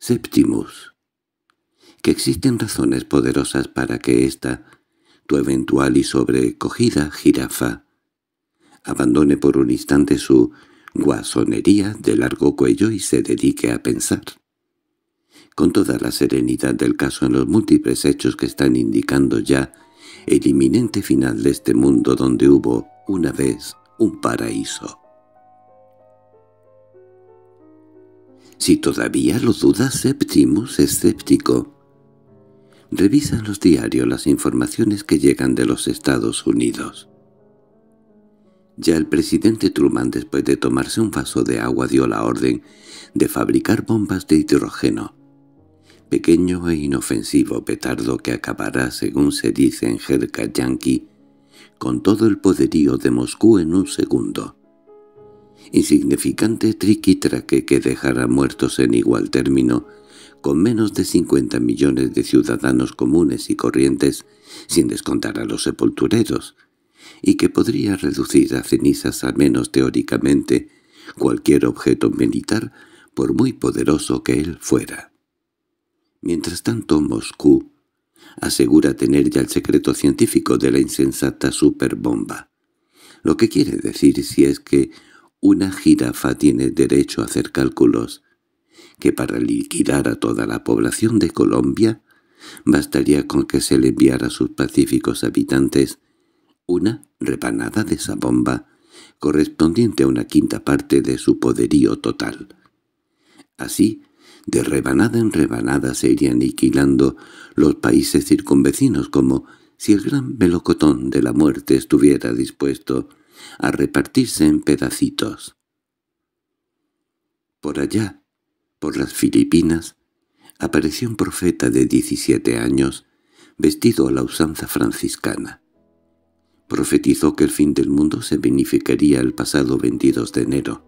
Septimus que existen razones poderosas para que esta, tu eventual y sobrecogida jirafa, abandone por un instante su guasonería de largo cuello y se dedique a pensar. Con toda la serenidad del caso en los múltiples hechos que están indicando ya el inminente final de este mundo donde hubo, una vez, un paraíso. Si todavía lo dudas Septimus escéptico, Revisan los diarios las informaciones que llegan de los Estados Unidos. Ya el presidente Truman después de tomarse un vaso de agua dio la orden de fabricar bombas de hidrógeno. Pequeño e inofensivo petardo que acabará, según se dice en jerga Yankee, con todo el poderío de Moscú en un segundo insignificante triquitraque que dejara muertos en igual término, con menos de 50 millones de ciudadanos comunes y corrientes, sin descontar a los sepultureros, y que podría reducir a cenizas al menos teóricamente cualquier objeto militar, por muy poderoso que él fuera. Mientras tanto, Moscú asegura tener ya el secreto científico de la insensata superbomba, lo que quiere decir si es que una jirafa tiene derecho a hacer cálculos que para liquidar a toda la población de Colombia bastaría con que se le enviara a sus pacíficos habitantes una rebanada de esa bomba correspondiente a una quinta parte de su poderío total. Así, de rebanada en rebanada se irían aniquilando los países circunvecinos como si el gran melocotón de la muerte estuviera dispuesto a repartirse en pedacitos. Por allá, por las Filipinas, apareció un profeta de 17 años, vestido a la usanza franciscana. Profetizó que el fin del mundo se vinificaría el pasado 22 de enero.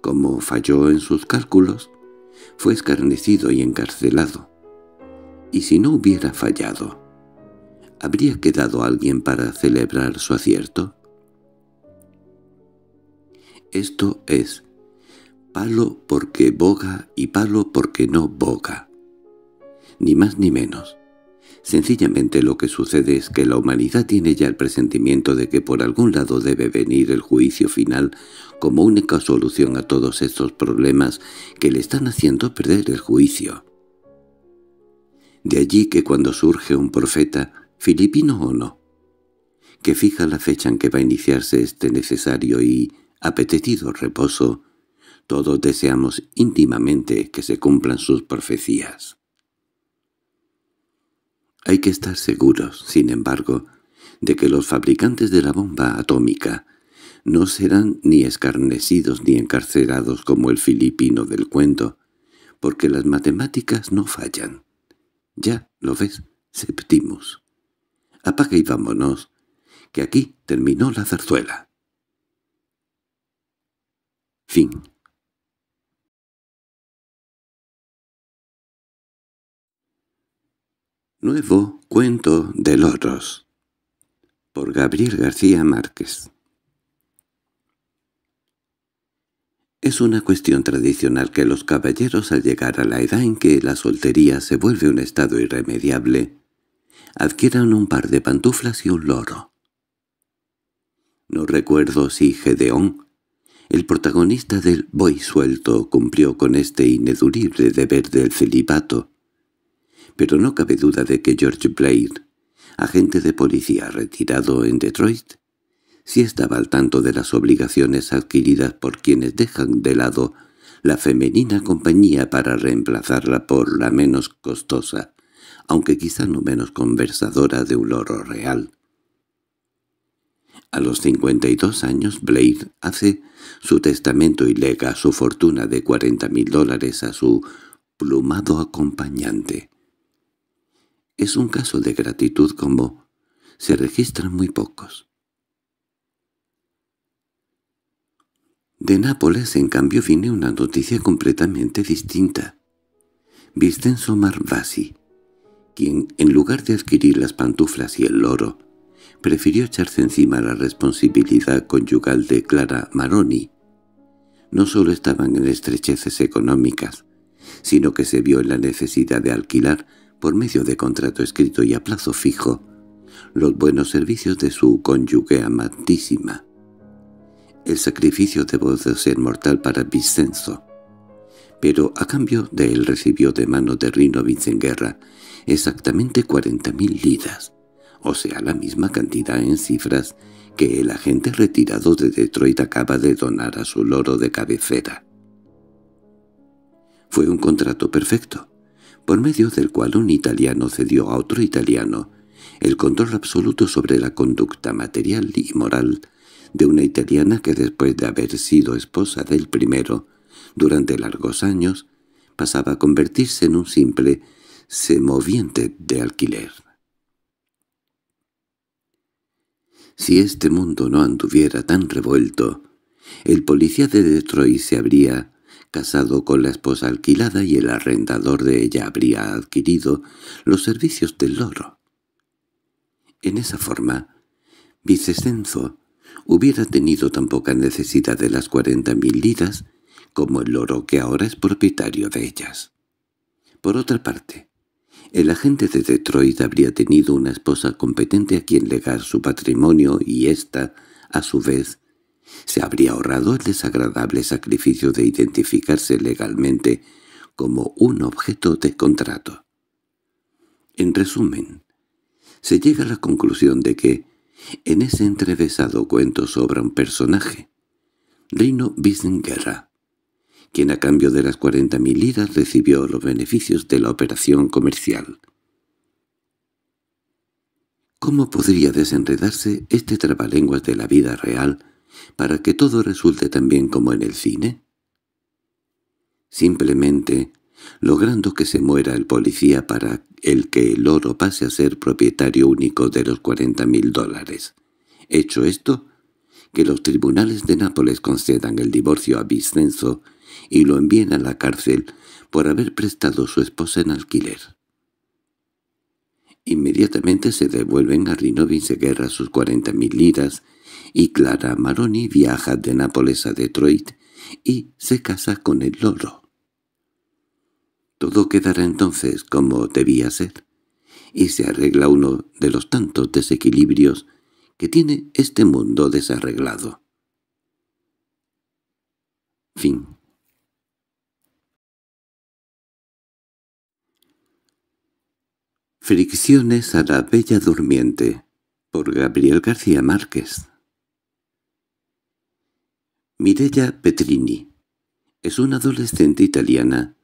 Como falló en sus cálculos, fue escarnecido y encarcelado. Y si no hubiera fallado, ¿habría quedado alguien para celebrar su acierto? Esto es, palo porque boga y palo porque no boga. Ni más ni menos. Sencillamente lo que sucede es que la humanidad tiene ya el presentimiento de que por algún lado debe venir el juicio final como única solución a todos estos problemas que le están haciendo perder el juicio. De allí que cuando surge un profeta, filipino o no, que fija la fecha en que va a iniciarse este necesario y apetecido reposo, todos deseamos íntimamente que se cumplan sus profecías. Hay que estar seguros, sin embargo, de que los fabricantes de la bomba atómica no serán ni escarnecidos ni encarcelados como el filipino del cuento, porque las matemáticas no fallan. Ya, lo ves, Septimus. Apaga y vámonos, que aquí terminó la zarzuela. Fin. Nuevo cuento de loros por Gabriel García Márquez Es una cuestión tradicional que los caballeros al llegar a la edad en que la soltería se vuelve un estado irremediable, adquieran un par de pantuflas y un loro. No recuerdo si Gedeón el protagonista del «Voy suelto» cumplió con este inedulible deber del celibato. Pero no cabe duda de que George Blair, agente de policía retirado en Detroit, sí estaba al tanto de las obligaciones adquiridas por quienes dejan de lado la femenina compañía para reemplazarla por la menos costosa, aunque quizá no menos conversadora de un loro real. A los 52 años Blade hace su testamento y lega su fortuna de 40 mil dólares a su plumado acompañante. Es un caso de gratitud como se registran muy pocos. De Nápoles, en cambio, viene una noticia completamente distinta. Vistenso Marvasi, quien, en lugar de adquirir las pantuflas y el loro, prefirió echarse encima la responsabilidad conyugal de Clara Maroni. No solo estaban en estrecheces económicas, sino que se vio en la necesidad de alquilar, por medio de contrato escrito y a plazo fijo, los buenos servicios de su cónyuge amantísima. El sacrificio debo de ser mortal para Vicenzo. Pero a cambio de él recibió de manos de Rino Vincenguerra exactamente 40.000 liras, o sea la misma cantidad en cifras que el agente retirado de Detroit acaba de donar a su loro de cabecera. Fue un contrato perfecto, por medio del cual un italiano cedió a otro italiano el control absoluto sobre la conducta material y moral de una italiana que después de haber sido esposa del primero, durante largos años, pasaba a convertirse en un simple semoviente de alquiler. Si este mundo no anduviera tan revuelto, el policía de Detroit se habría casado con la esposa alquilada y el arrendador de ella habría adquirido los servicios del loro. En esa forma, Vicesenzo hubiera tenido tan poca necesidad de las cuarenta mil liras como el loro que ahora es propietario de ellas. Por otra parte, el agente de Detroit habría tenido una esposa competente a quien legar su patrimonio y ésta, a su vez, se habría ahorrado el desagradable sacrificio de identificarse legalmente como un objeto de contrato. En resumen, se llega a la conclusión de que, en ese entrevesado cuento sobra un personaje, Reino Bisenguerra, quien a cambio de las mil liras recibió los beneficios de la operación comercial. ¿Cómo podría desenredarse este trabalenguas de la vida real para que todo resulte tan bien como en el cine? Simplemente logrando que se muera el policía para el que el oro pase a ser propietario único de los mil dólares. Hecho esto, que los tribunales de Nápoles concedan el divorcio a Vicenzo y lo envíen a la cárcel por haber prestado su esposa en alquiler. Inmediatamente se devuelven a Rinovin Seguerra sus cuarenta mil liras y Clara Maroni viaja de Nápoles a Detroit y se casa con el loro. Todo quedará entonces como debía ser, y se arregla uno de los tantos desequilibrios que tiene este mundo desarreglado. Fin Fricciones a la Bella Durmiente por Gabriel García Márquez Mirella Petrini es una adolescente italiana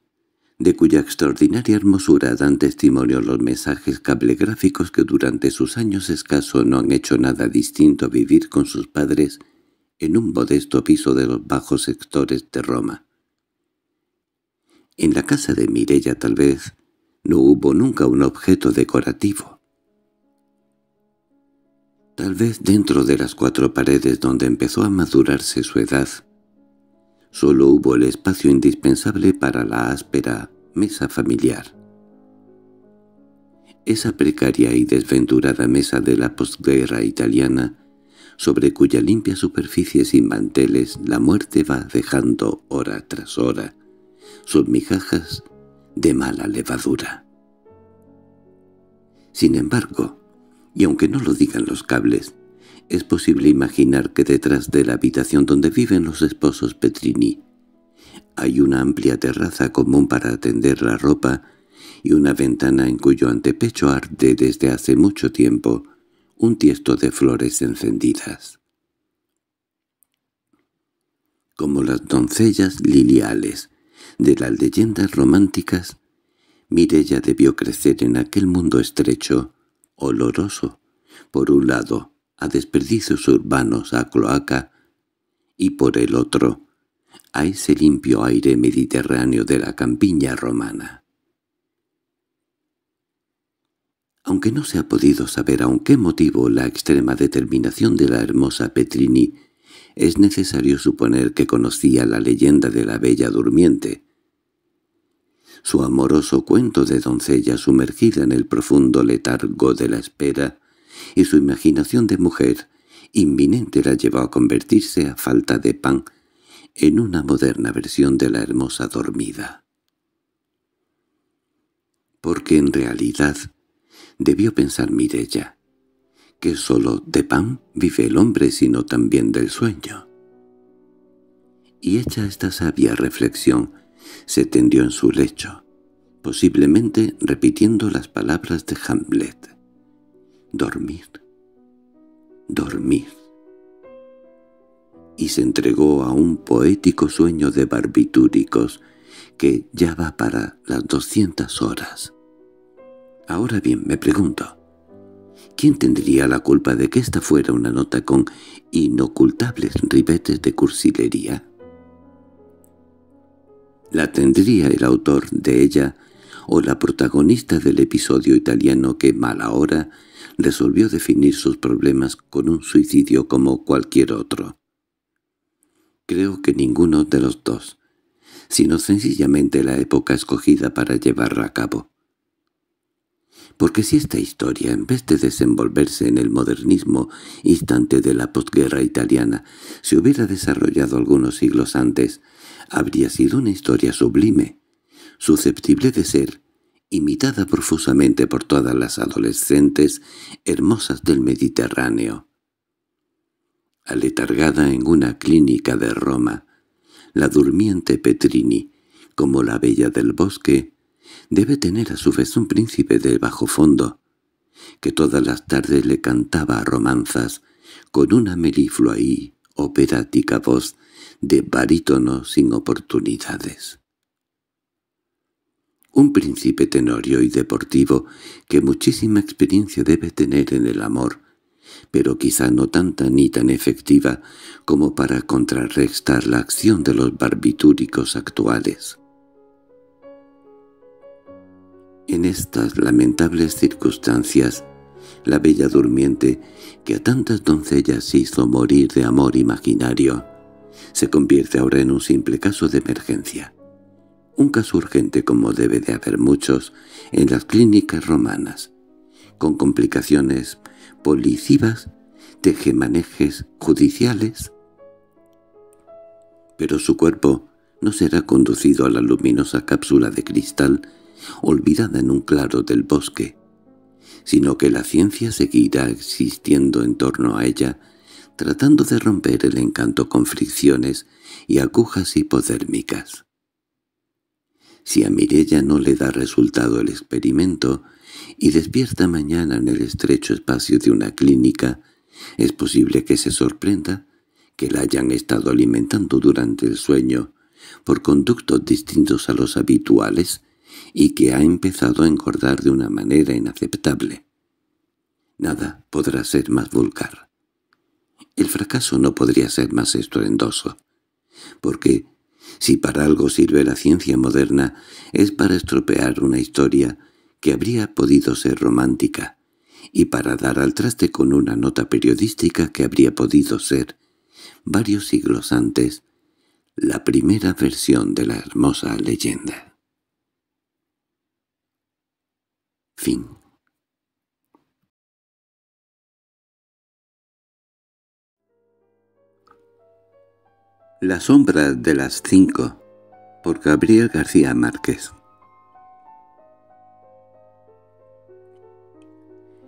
de cuya extraordinaria hermosura dan testimonio los mensajes cablegráficos que durante sus años escasos no han hecho nada distinto a vivir con sus padres en un modesto piso de los bajos sectores de Roma. En la casa de Mirella tal vez no hubo nunca un objeto decorativo. Tal vez dentro de las cuatro paredes donde empezó a madurarse su edad, solo hubo el espacio indispensable para la áspera mesa familiar. Esa precaria y desventurada mesa de la posguerra italiana, sobre cuya limpia superficie sin manteles la muerte va dejando hora tras hora, sus migajas de mala levadura. Sin embargo, y aunque no lo digan los cables, es posible imaginar que detrás de la habitación donde viven los esposos Petrini hay una amplia terraza común para atender la ropa y una ventana en cuyo antepecho arde desde hace mucho tiempo un tiesto de flores encendidas. Como las doncellas liliales, de las leyendas románticas, Mirella debió crecer en aquel mundo estrecho, oloroso, por un lado, a desperdicios urbanos, a cloaca, y por el otro, a ese limpio aire mediterráneo de la campiña romana. Aunque no se ha podido saber aun qué motivo la extrema determinación de la hermosa Petrini es necesario suponer que conocía la leyenda de la Bella Durmiente. Su amoroso cuento de doncella sumergida en el profundo letargo de la espera y su imaginación de mujer inminente la llevó a convertirse a falta de pan en una moderna versión de la hermosa dormida. Porque en realidad debió pensar Mirella, que solo de pan vive el hombre sino también del sueño. Y hecha esta sabia reflexión, se tendió en su lecho, posiblemente repitiendo las palabras de Hamlet. Dormir, dormir. Y se entregó a un poético sueño de barbitúricos que ya va para las doscientas horas. Ahora bien, me pregunto, ¿Quién tendría la culpa de que esta fuera una nota con inocultables ribetes de cursilería? La tendría el autor de ella o la protagonista del episodio italiano que, mal hora resolvió definir sus problemas con un suicidio como cualquier otro. Creo que ninguno de los dos, sino sencillamente la época escogida para llevarla a cabo. Porque si esta historia, en vez de desenvolverse en el modernismo instante de la posguerra italiana, se hubiera desarrollado algunos siglos antes, habría sido una historia sublime, susceptible de ser imitada profusamente por todas las adolescentes hermosas del Mediterráneo. Aletargada en una clínica de Roma, la durmiente Petrini, como la bella del bosque, Debe tener a su vez un príncipe del bajo fondo, que todas las tardes le cantaba romanzas con una meliflua y operática voz de barítono sin oportunidades. Un príncipe tenorio y deportivo que muchísima experiencia debe tener en el amor, pero quizá no tanta ni tan efectiva como para contrarrestar la acción de los barbitúricos actuales. En estas lamentables circunstancias, la bella durmiente, que a tantas doncellas hizo morir de amor imaginario, se convierte ahora en un simple caso de emergencia. Un caso urgente como debe de haber muchos en las clínicas romanas, con complicaciones policivas, tejemanejes judiciales. Pero su cuerpo no será conducido a la luminosa cápsula de cristal olvidada en un claro del bosque, sino que la ciencia seguirá existiendo en torno a ella, tratando de romper el encanto con fricciones y agujas hipodérmicas. Si a Mirella no le da resultado el experimento y despierta mañana en el estrecho espacio de una clínica, es posible que se sorprenda que la hayan estado alimentando durante el sueño por conductos distintos a los habituales y que ha empezado a engordar de una manera inaceptable. Nada podrá ser más vulgar. El fracaso no podría ser más estruendoso, porque si para algo sirve la ciencia moderna es para estropear una historia que habría podido ser romántica, y para dar al traste con una nota periodística que habría podido ser, varios siglos antes, la primera versión de la hermosa leyenda. Fin. La sombra de las cinco por Gabriel García Márquez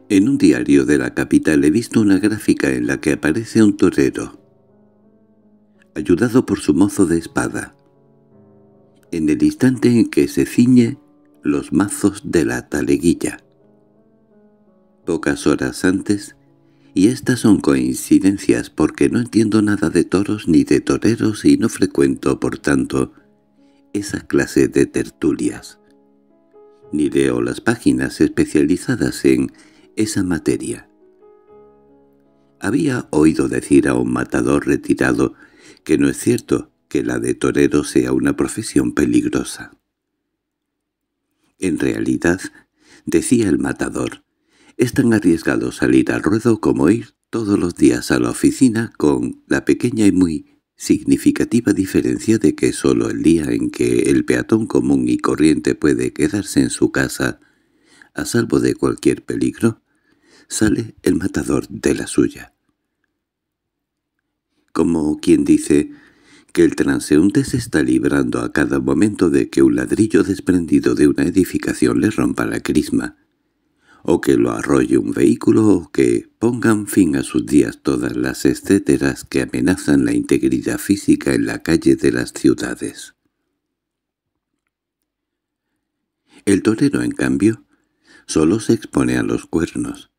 En un diario de la capital he visto una gráfica en la que aparece un torero, ayudado por su mozo de espada. En el instante en que se ciñe, los mazos de la taleguilla. Pocas horas antes, y estas son coincidencias porque no entiendo nada de toros ni de toreros y no frecuento, por tanto, esa clase de tertulias. Ni leo las páginas especializadas en esa materia. Había oído decir a un matador retirado que no es cierto que la de torero sea una profesión peligrosa. En realidad, decía el matador, es tan arriesgado salir al ruedo como ir todos los días a la oficina con la pequeña y muy significativa diferencia de que solo el día en que el peatón común y corriente puede quedarse en su casa, a salvo de cualquier peligro, sale el matador de la suya. Como quien dice, que el transeúnte se está librando a cada momento de que un ladrillo desprendido de una edificación le rompa la crisma, o que lo arrolle un vehículo o que pongan fin a sus días todas las etcéteras que amenazan la integridad física en la calle de las ciudades. El torero, en cambio, solo se expone a los cuernos,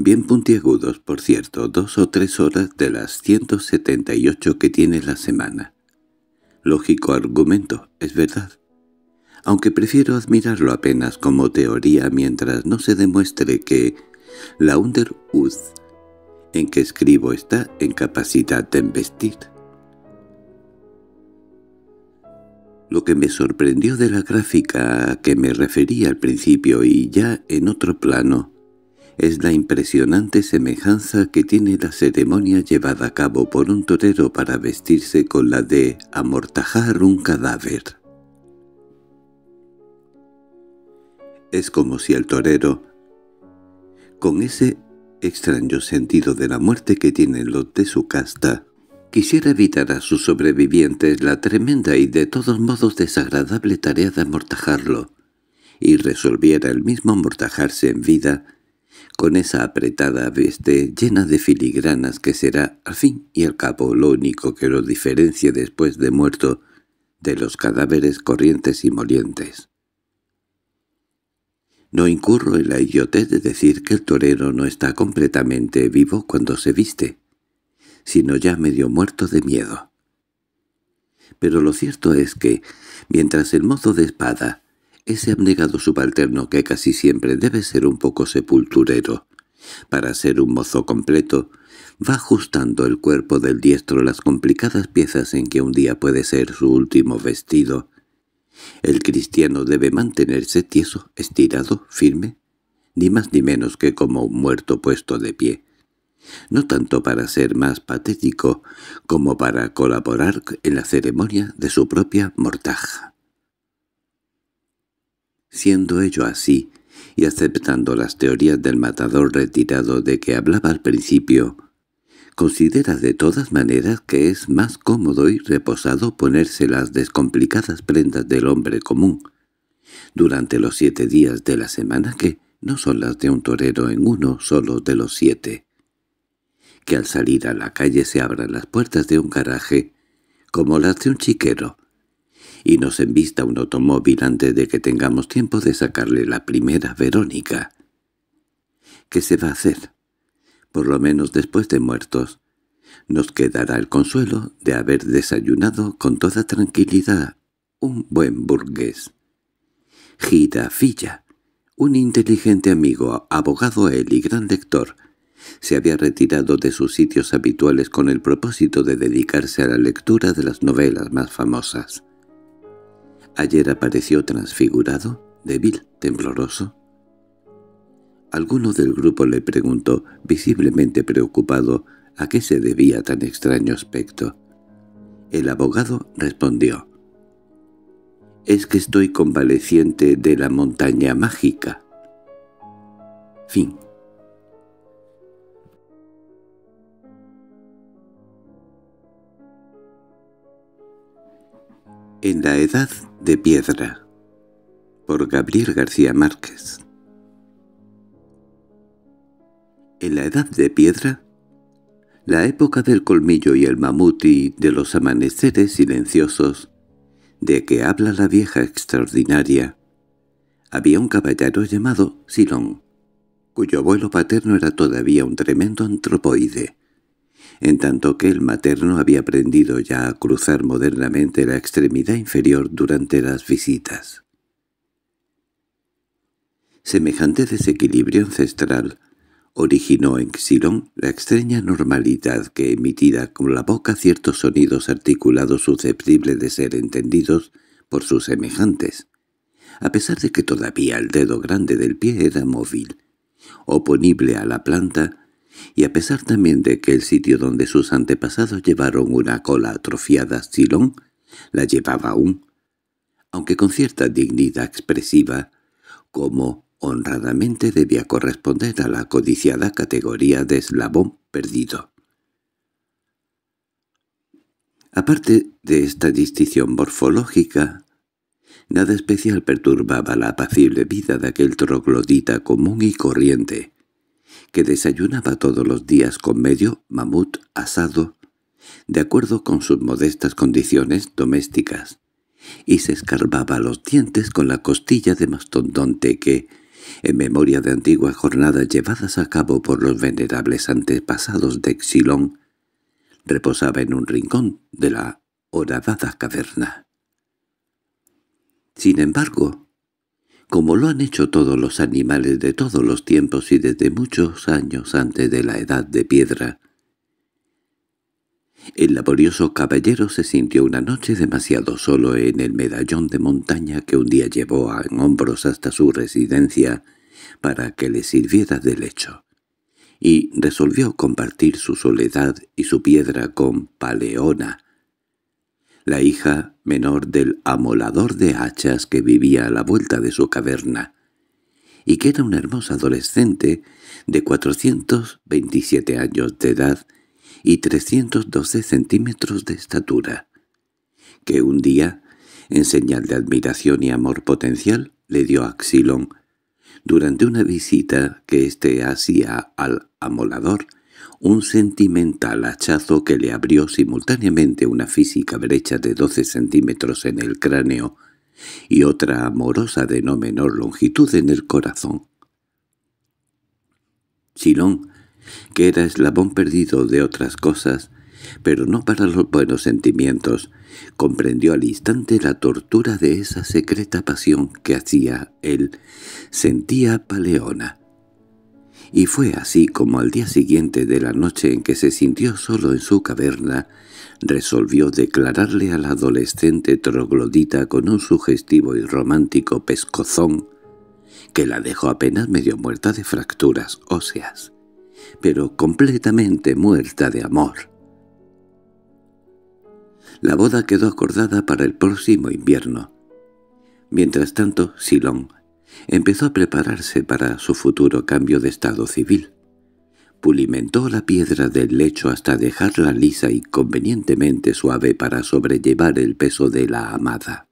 bien puntiagudos, por cierto, dos o tres horas de las 178 que tiene la semana. Lógico argumento, es verdad. Aunque prefiero admirarlo apenas como teoría mientras no se demuestre que la Underwood en que escribo está en capacidad de investir. Lo que me sorprendió de la gráfica a que me refería al principio y ya en otro plano es la impresionante semejanza que tiene la ceremonia llevada a cabo por un torero para vestirse con la de amortajar un cadáver. Es como si el torero, con ese extraño sentido de la muerte que tienen los de su casta, quisiera evitar a sus sobrevivientes la tremenda y de todos modos desagradable tarea de amortajarlo, y resolviera el mismo amortajarse en vida con esa apretada veste llena de filigranas que será, al fin y al cabo, lo único que lo diferencie después de muerto de los cadáveres corrientes y molientes. No incurro en la idiotez de decir que el torero no está completamente vivo cuando se viste, sino ya medio muerto de miedo. Pero lo cierto es que, mientras el mozo de espada, ese abnegado subalterno que casi siempre debe ser un poco sepulturero. Para ser un mozo completo, va ajustando el cuerpo del diestro las complicadas piezas en que un día puede ser su último vestido. El cristiano debe mantenerse tieso, estirado, firme, ni más ni menos que como un muerto puesto de pie. No tanto para ser más patético como para colaborar en la ceremonia de su propia mortaja. Siendo ello así, y aceptando las teorías del matador retirado de que hablaba al principio, considera de todas maneras que es más cómodo y reposado ponerse las descomplicadas prendas del hombre común durante los siete días de la semana que no son las de un torero en uno solo de los siete. Que al salir a la calle se abran las puertas de un garaje como las de un chiquero, y nos envista un automóvil antes de que tengamos tiempo de sacarle la primera Verónica. ¿Qué se va a hacer? Por lo menos después de muertos, nos quedará el consuelo de haber desayunado con toda tranquilidad un buen burgués. Girafilla, un inteligente amigo, abogado él y gran lector, se había retirado de sus sitios habituales con el propósito de dedicarse a la lectura de las novelas más famosas. Ayer apareció transfigurado, débil, tembloroso. Alguno del grupo le preguntó, visiblemente preocupado, a qué se debía tan extraño aspecto. El abogado respondió, «Es que estoy convaleciente de la montaña mágica». Fin En la edad de piedra por Gabriel García Márquez En la edad de piedra, la época del colmillo y el mamut y de los amaneceres silenciosos, de que habla la vieja extraordinaria, había un caballero llamado Silón, cuyo abuelo paterno era todavía un tremendo antropoide, en tanto que el materno había aprendido ya a cruzar modernamente la extremidad inferior durante las visitas. Semejante desequilibrio ancestral originó en Xilón la extraña normalidad que emitida con la boca ciertos sonidos articulados susceptibles de ser entendidos por sus semejantes, a pesar de que todavía el dedo grande del pie era móvil, oponible a la planta y a pesar también de que el sitio donde sus antepasados llevaron una cola atrofiada Silón, la llevaba aún, aunque con cierta dignidad expresiva, como honradamente debía corresponder a la codiciada categoría de eslabón perdido. Aparte de esta distinción morfológica, nada especial perturbaba la apacible vida de aquel troglodita común y corriente, que desayunaba todos los días con medio mamut asado, de acuerdo con sus modestas condiciones domésticas, y se escarbaba los dientes con la costilla de mastodonte que, en memoria de antiguas jornadas llevadas a cabo por los venerables antepasados de Xilón, reposaba en un rincón de la horadada caverna. Sin embargo, como lo han hecho todos los animales de todos los tiempos y desde muchos años antes de la edad de piedra. El laborioso caballero se sintió una noche demasiado solo en el medallón de montaña que un día llevó en hombros hasta su residencia para que le sirviera de lecho, y resolvió compartir su soledad y su piedra con Paleona, la hija menor del amolador de hachas que vivía a la vuelta de su caverna, y que era una hermosa adolescente de 427 años de edad y 312 centímetros de estatura, que un día, en señal de admiración y amor potencial, le dio a durante una visita que éste hacía al amolador, un sentimental hachazo que le abrió simultáneamente una física brecha de 12 centímetros en el cráneo y otra amorosa de no menor longitud en el corazón. Silón, que era eslabón perdido de otras cosas, pero no para los buenos sentimientos, comprendió al instante la tortura de esa secreta pasión que hacía él. Sentía paleona, y fue así como al día siguiente de la noche en que se sintió solo en su caverna, resolvió declararle al adolescente troglodita con un sugestivo y romántico pescozón que la dejó apenas medio muerta de fracturas óseas, pero completamente muerta de amor. La boda quedó acordada para el próximo invierno. Mientras tanto, Silón Empezó a prepararse para su futuro cambio de estado civil. Pulimentó la piedra del lecho hasta dejarla lisa y convenientemente suave para sobrellevar el peso de la amada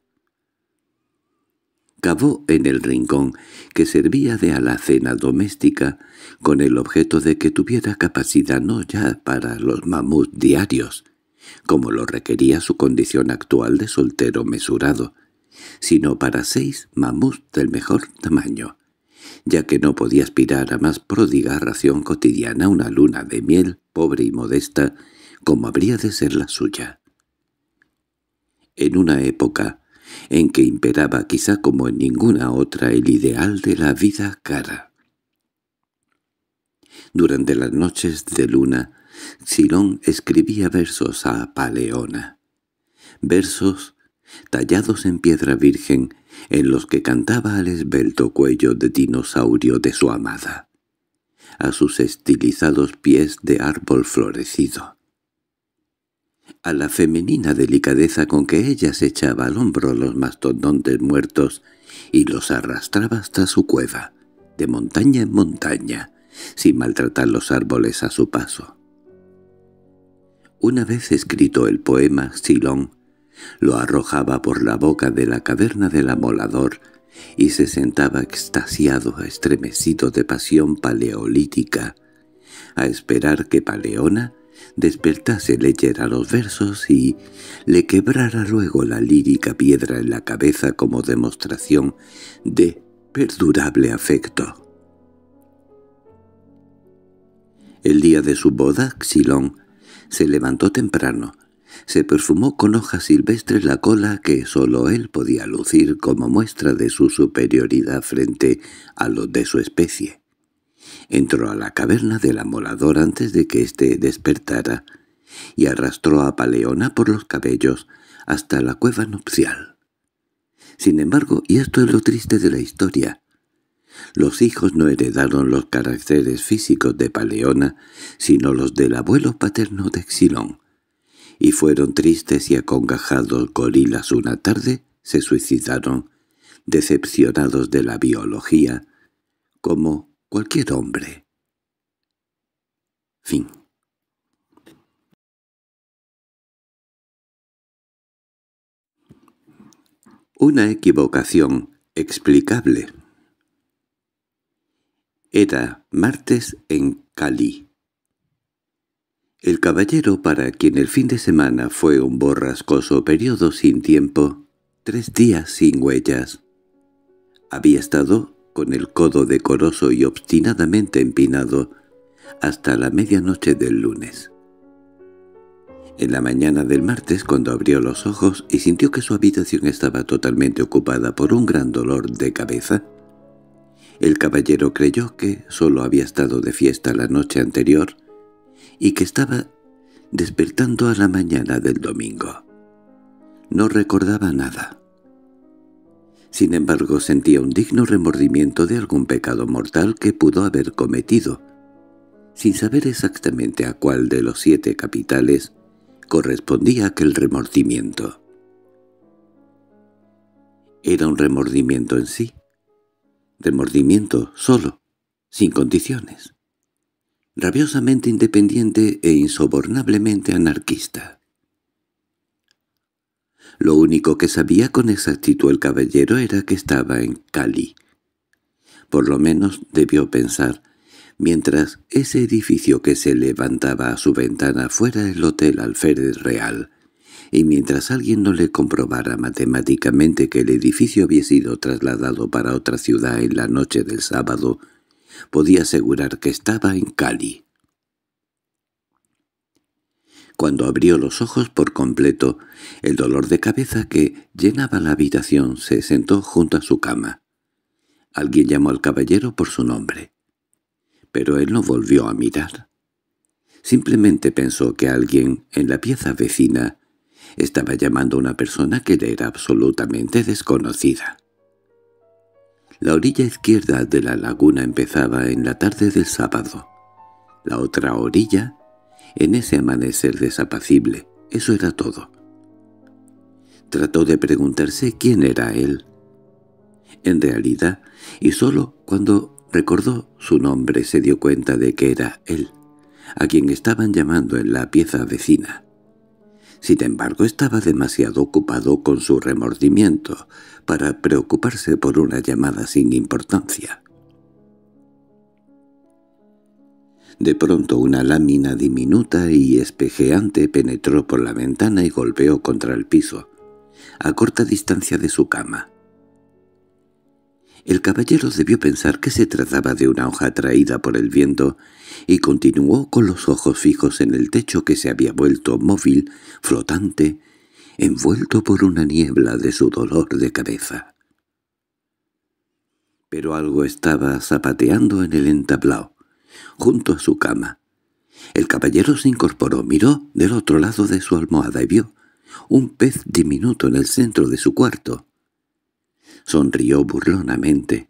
cavó en el rincón que servía de alacena doméstica con el objeto de que tuviera capacidad no ya para los mamuts diarios, como lo requería su condición actual de soltero mesurado, sino para seis mamuts del mejor tamaño, ya que no podía aspirar a más pródiga ración cotidiana una luna de miel pobre y modesta como habría de ser la suya. En una época en que imperaba quizá como en ninguna otra el ideal de la vida cara. Durante las noches de luna, Silón escribía versos a Paleona, versos tallados en piedra virgen, en los que cantaba al esbelto cuello de dinosaurio de su amada, a sus estilizados pies de árbol florecido, a la femenina delicadeza con que ella se echaba al hombro los mastodontes muertos y los arrastraba hasta su cueva, de montaña en montaña, sin maltratar los árboles a su paso. Una vez escrito el poema Silón, lo arrojaba por la boca de la caverna del amolador y se sentaba extasiado, estremecido de pasión paleolítica, a esperar que Paleona despertase, leyera los versos y le quebrara luego la lírica piedra en la cabeza como demostración de perdurable afecto. El día de su boda, Xilón se levantó temprano, se perfumó con hojas silvestres la cola que sólo él podía lucir como muestra de su superioridad frente a los de su especie. Entró a la caverna del amolador antes de que éste despertara y arrastró a Paleona por los cabellos hasta la cueva nupcial. Sin embargo, y esto es lo triste de la historia, los hijos no heredaron los caracteres físicos de Paleona, sino los del abuelo paterno de Exilón, y fueron tristes y acongajados gorilas una tarde, se suicidaron, decepcionados de la biología, como cualquier hombre. Fin. Una equivocación explicable. Era martes en Cali. El caballero para quien el fin de semana fue un borrascoso periodo sin tiempo, tres días sin huellas. Había estado con el codo decoroso y obstinadamente empinado hasta la medianoche del lunes. En la mañana del martes, cuando abrió los ojos y sintió que su habitación estaba totalmente ocupada por un gran dolor de cabeza, el caballero creyó que solo había estado de fiesta la noche anterior y que estaba despertando a la mañana del domingo. No recordaba nada. Sin embargo, sentía un digno remordimiento de algún pecado mortal que pudo haber cometido, sin saber exactamente a cuál de los siete capitales correspondía aquel remordimiento. Era un remordimiento en sí, remordimiento solo, sin condiciones rabiosamente independiente e insobornablemente anarquista. Lo único que sabía con exactitud el caballero era que estaba en Cali. Por lo menos debió pensar, mientras ese edificio que se levantaba a su ventana fuera el Hotel Alférez Real, y mientras alguien no le comprobara matemáticamente que el edificio había sido trasladado para otra ciudad en la noche del sábado, podía asegurar que estaba en Cali. Cuando abrió los ojos por completo, el dolor de cabeza que llenaba la habitación se sentó junto a su cama. Alguien llamó al caballero por su nombre. Pero él no volvió a mirar. Simplemente pensó que alguien en la pieza vecina estaba llamando a una persona que le era absolutamente desconocida. La orilla izquierda de la laguna empezaba en la tarde del sábado. La otra orilla, en ese amanecer desapacible, eso era todo. Trató de preguntarse quién era él. En realidad, y sólo cuando recordó su nombre se dio cuenta de que era él, a quien estaban llamando en la pieza vecina. Sin embargo, estaba demasiado ocupado con su remordimiento para preocuparse por una llamada sin importancia. De pronto una lámina diminuta y espejeante penetró por la ventana y golpeó contra el piso, a corta distancia de su cama. El caballero debió pensar que se trataba de una hoja traída por el viento y continuó con los ojos fijos en el techo que se había vuelto móvil, flotante, envuelto por una niebla de su dolor de cabeza. Pero algo estaba zapateando en el entablado, junto a su cama. El caballero se incorporó, miró del otro lado de su almohada y vio un pez diminuto en el centro de su cuarto. Sonrió burlonamente.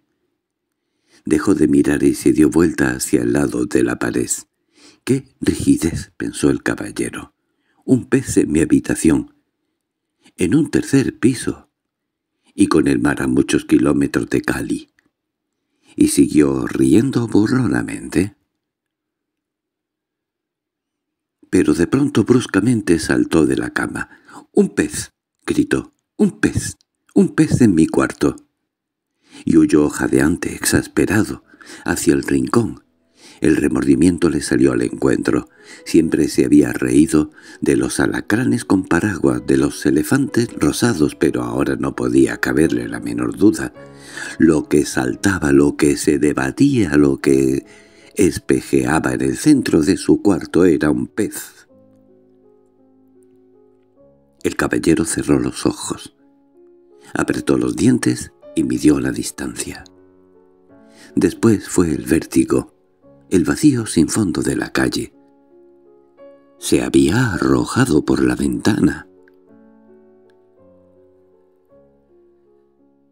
Dejó de mirar y se dio vuelta hacia el lado de la pared. —¡Qué rigidez! —pensó el caballero. —Un pez en mi habitación. —En un tercer piso. Y con el mar a muchos kilómetros de Cali. Y siguió riendo burlonamente. Pero de pronto bruscamente saltó de la cama. —¡Un pez! —gritó. —¡Un pez! un pez en mi cuarto. Y huyó jadeante, exasperado, hacia el rincón. El remordimiento le salió al encuentro. Siempre se había reído de los alacranes con paraguas, de los elefantes rosados, pero ahora no podía caberle la menor duda. Lo que saltaba, lo que se debatía, lo que espejeaba en el centro de su cuarto era un pez. El caballero cerró los ojos. Apretó los dientes y midió la distancia. Después fue el vértigo, el vacío sin fondo de la calle. Se había arrojado por la ventana.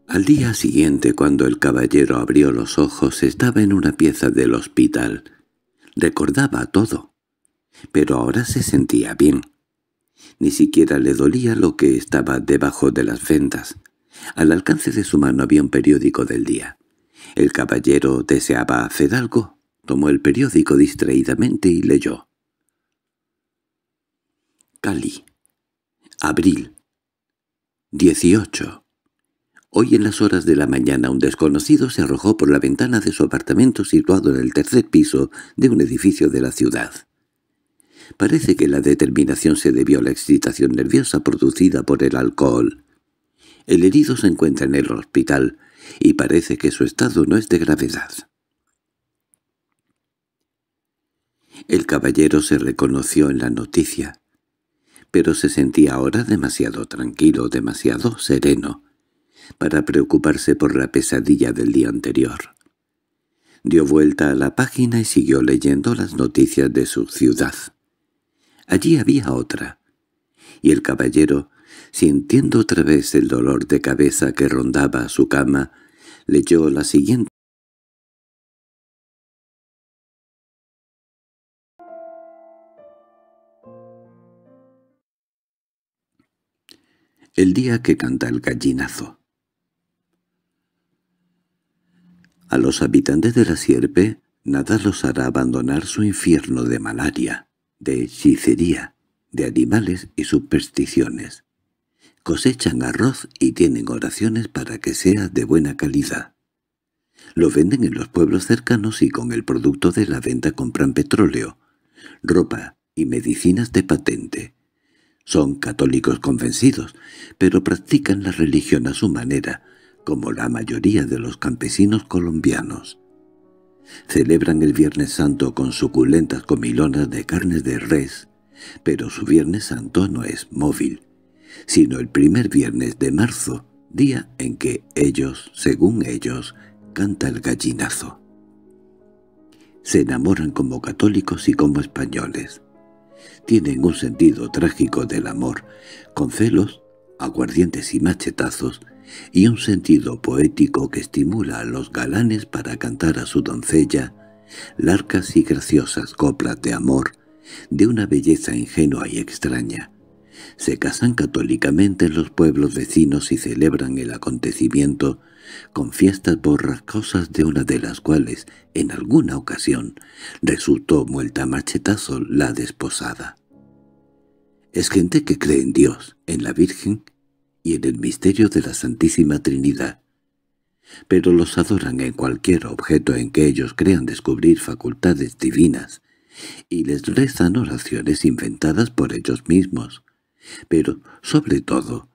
Al día siguiente, cuando el caballero abrió los ojos, estaba en una pieza del hospital. Recordaba todo, pero ahora se sentía bien. Ni siquiera le dolía lo que estaba debajo de las ventas. Al alcance de su mano había un periódico del día. El caballero deseaba hacer algo, tomó el periódico distraídamente y leyó. Cali. Abril. 18. Hoy en las horas de la mañana un desconocido se arrojó por la ventana de su apartamento situado en el tercer piso de un edificio de la ciudad. Parece que la determinación se debió a la excitación nerviosa producida por el alcohol. El herido se encuentra en el hospital y parece que su estado no es de gravedad. El caballero se reconoció en la noticia, pero se sentía ahora demasiado tranquilo, demasiado sereno, para preocuparse por la pesadilla del día anterior. Dio vuelta a la página y siguió leyendo las noticias de su ciudad. Allí había otra, y el caballero Sintiendo otra vez el dolor de cabeza que rondaba su cama, leyó la siguiente. El día que canta el gallinazo. A los habitantes de la sierpe nada los hará abandonar su infierno de malaria, de hechicería, de animales y supersticiones. Cosechan arroz y tienen oraciones para que sea de buena calidad. Lo venden en los pueblos cercanos y con el producto de la venta compran petróleo, ropa y medicinas de patente. Son católicos convencidos, pero practican la religión a su manera, como la mayoría de los campesinos colombianos. Celebran el Viernes Santo con suculentas comilonas de carnes de res, pero su Viernes Santo no es móvil, sino el primer viernes de marzo, día en que ellos, según ellos, canta el gallinazo. Se enamoran como católicos y como españoles. Tienen un sentido trágico del amor, con celos, aguardientes y machetazos, y un sentido poético que estimula a los galanes para cantar a su doncella largas y graciosas coplas de amor, de una belleza ingenua y extraña, se casan católicamente en los pueblos vecinos y celebran el acontecimiento con fiestas borrascosas de una de las cuales, en alguna ocasión, resultó muerta machetazo la desposada. Es gente que cree en Dios, en la Virgen y en el misterio de la Santísima Trinidad, pero los adoran en cualquier objeto en que ellos crean descubrir facultades divinas, y les rezan oraciones inventadas por ellos mismos, pero sobre todo,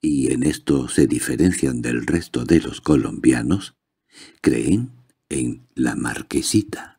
y en esto se diferencian del resto de los colombianos, creen en la marquesita.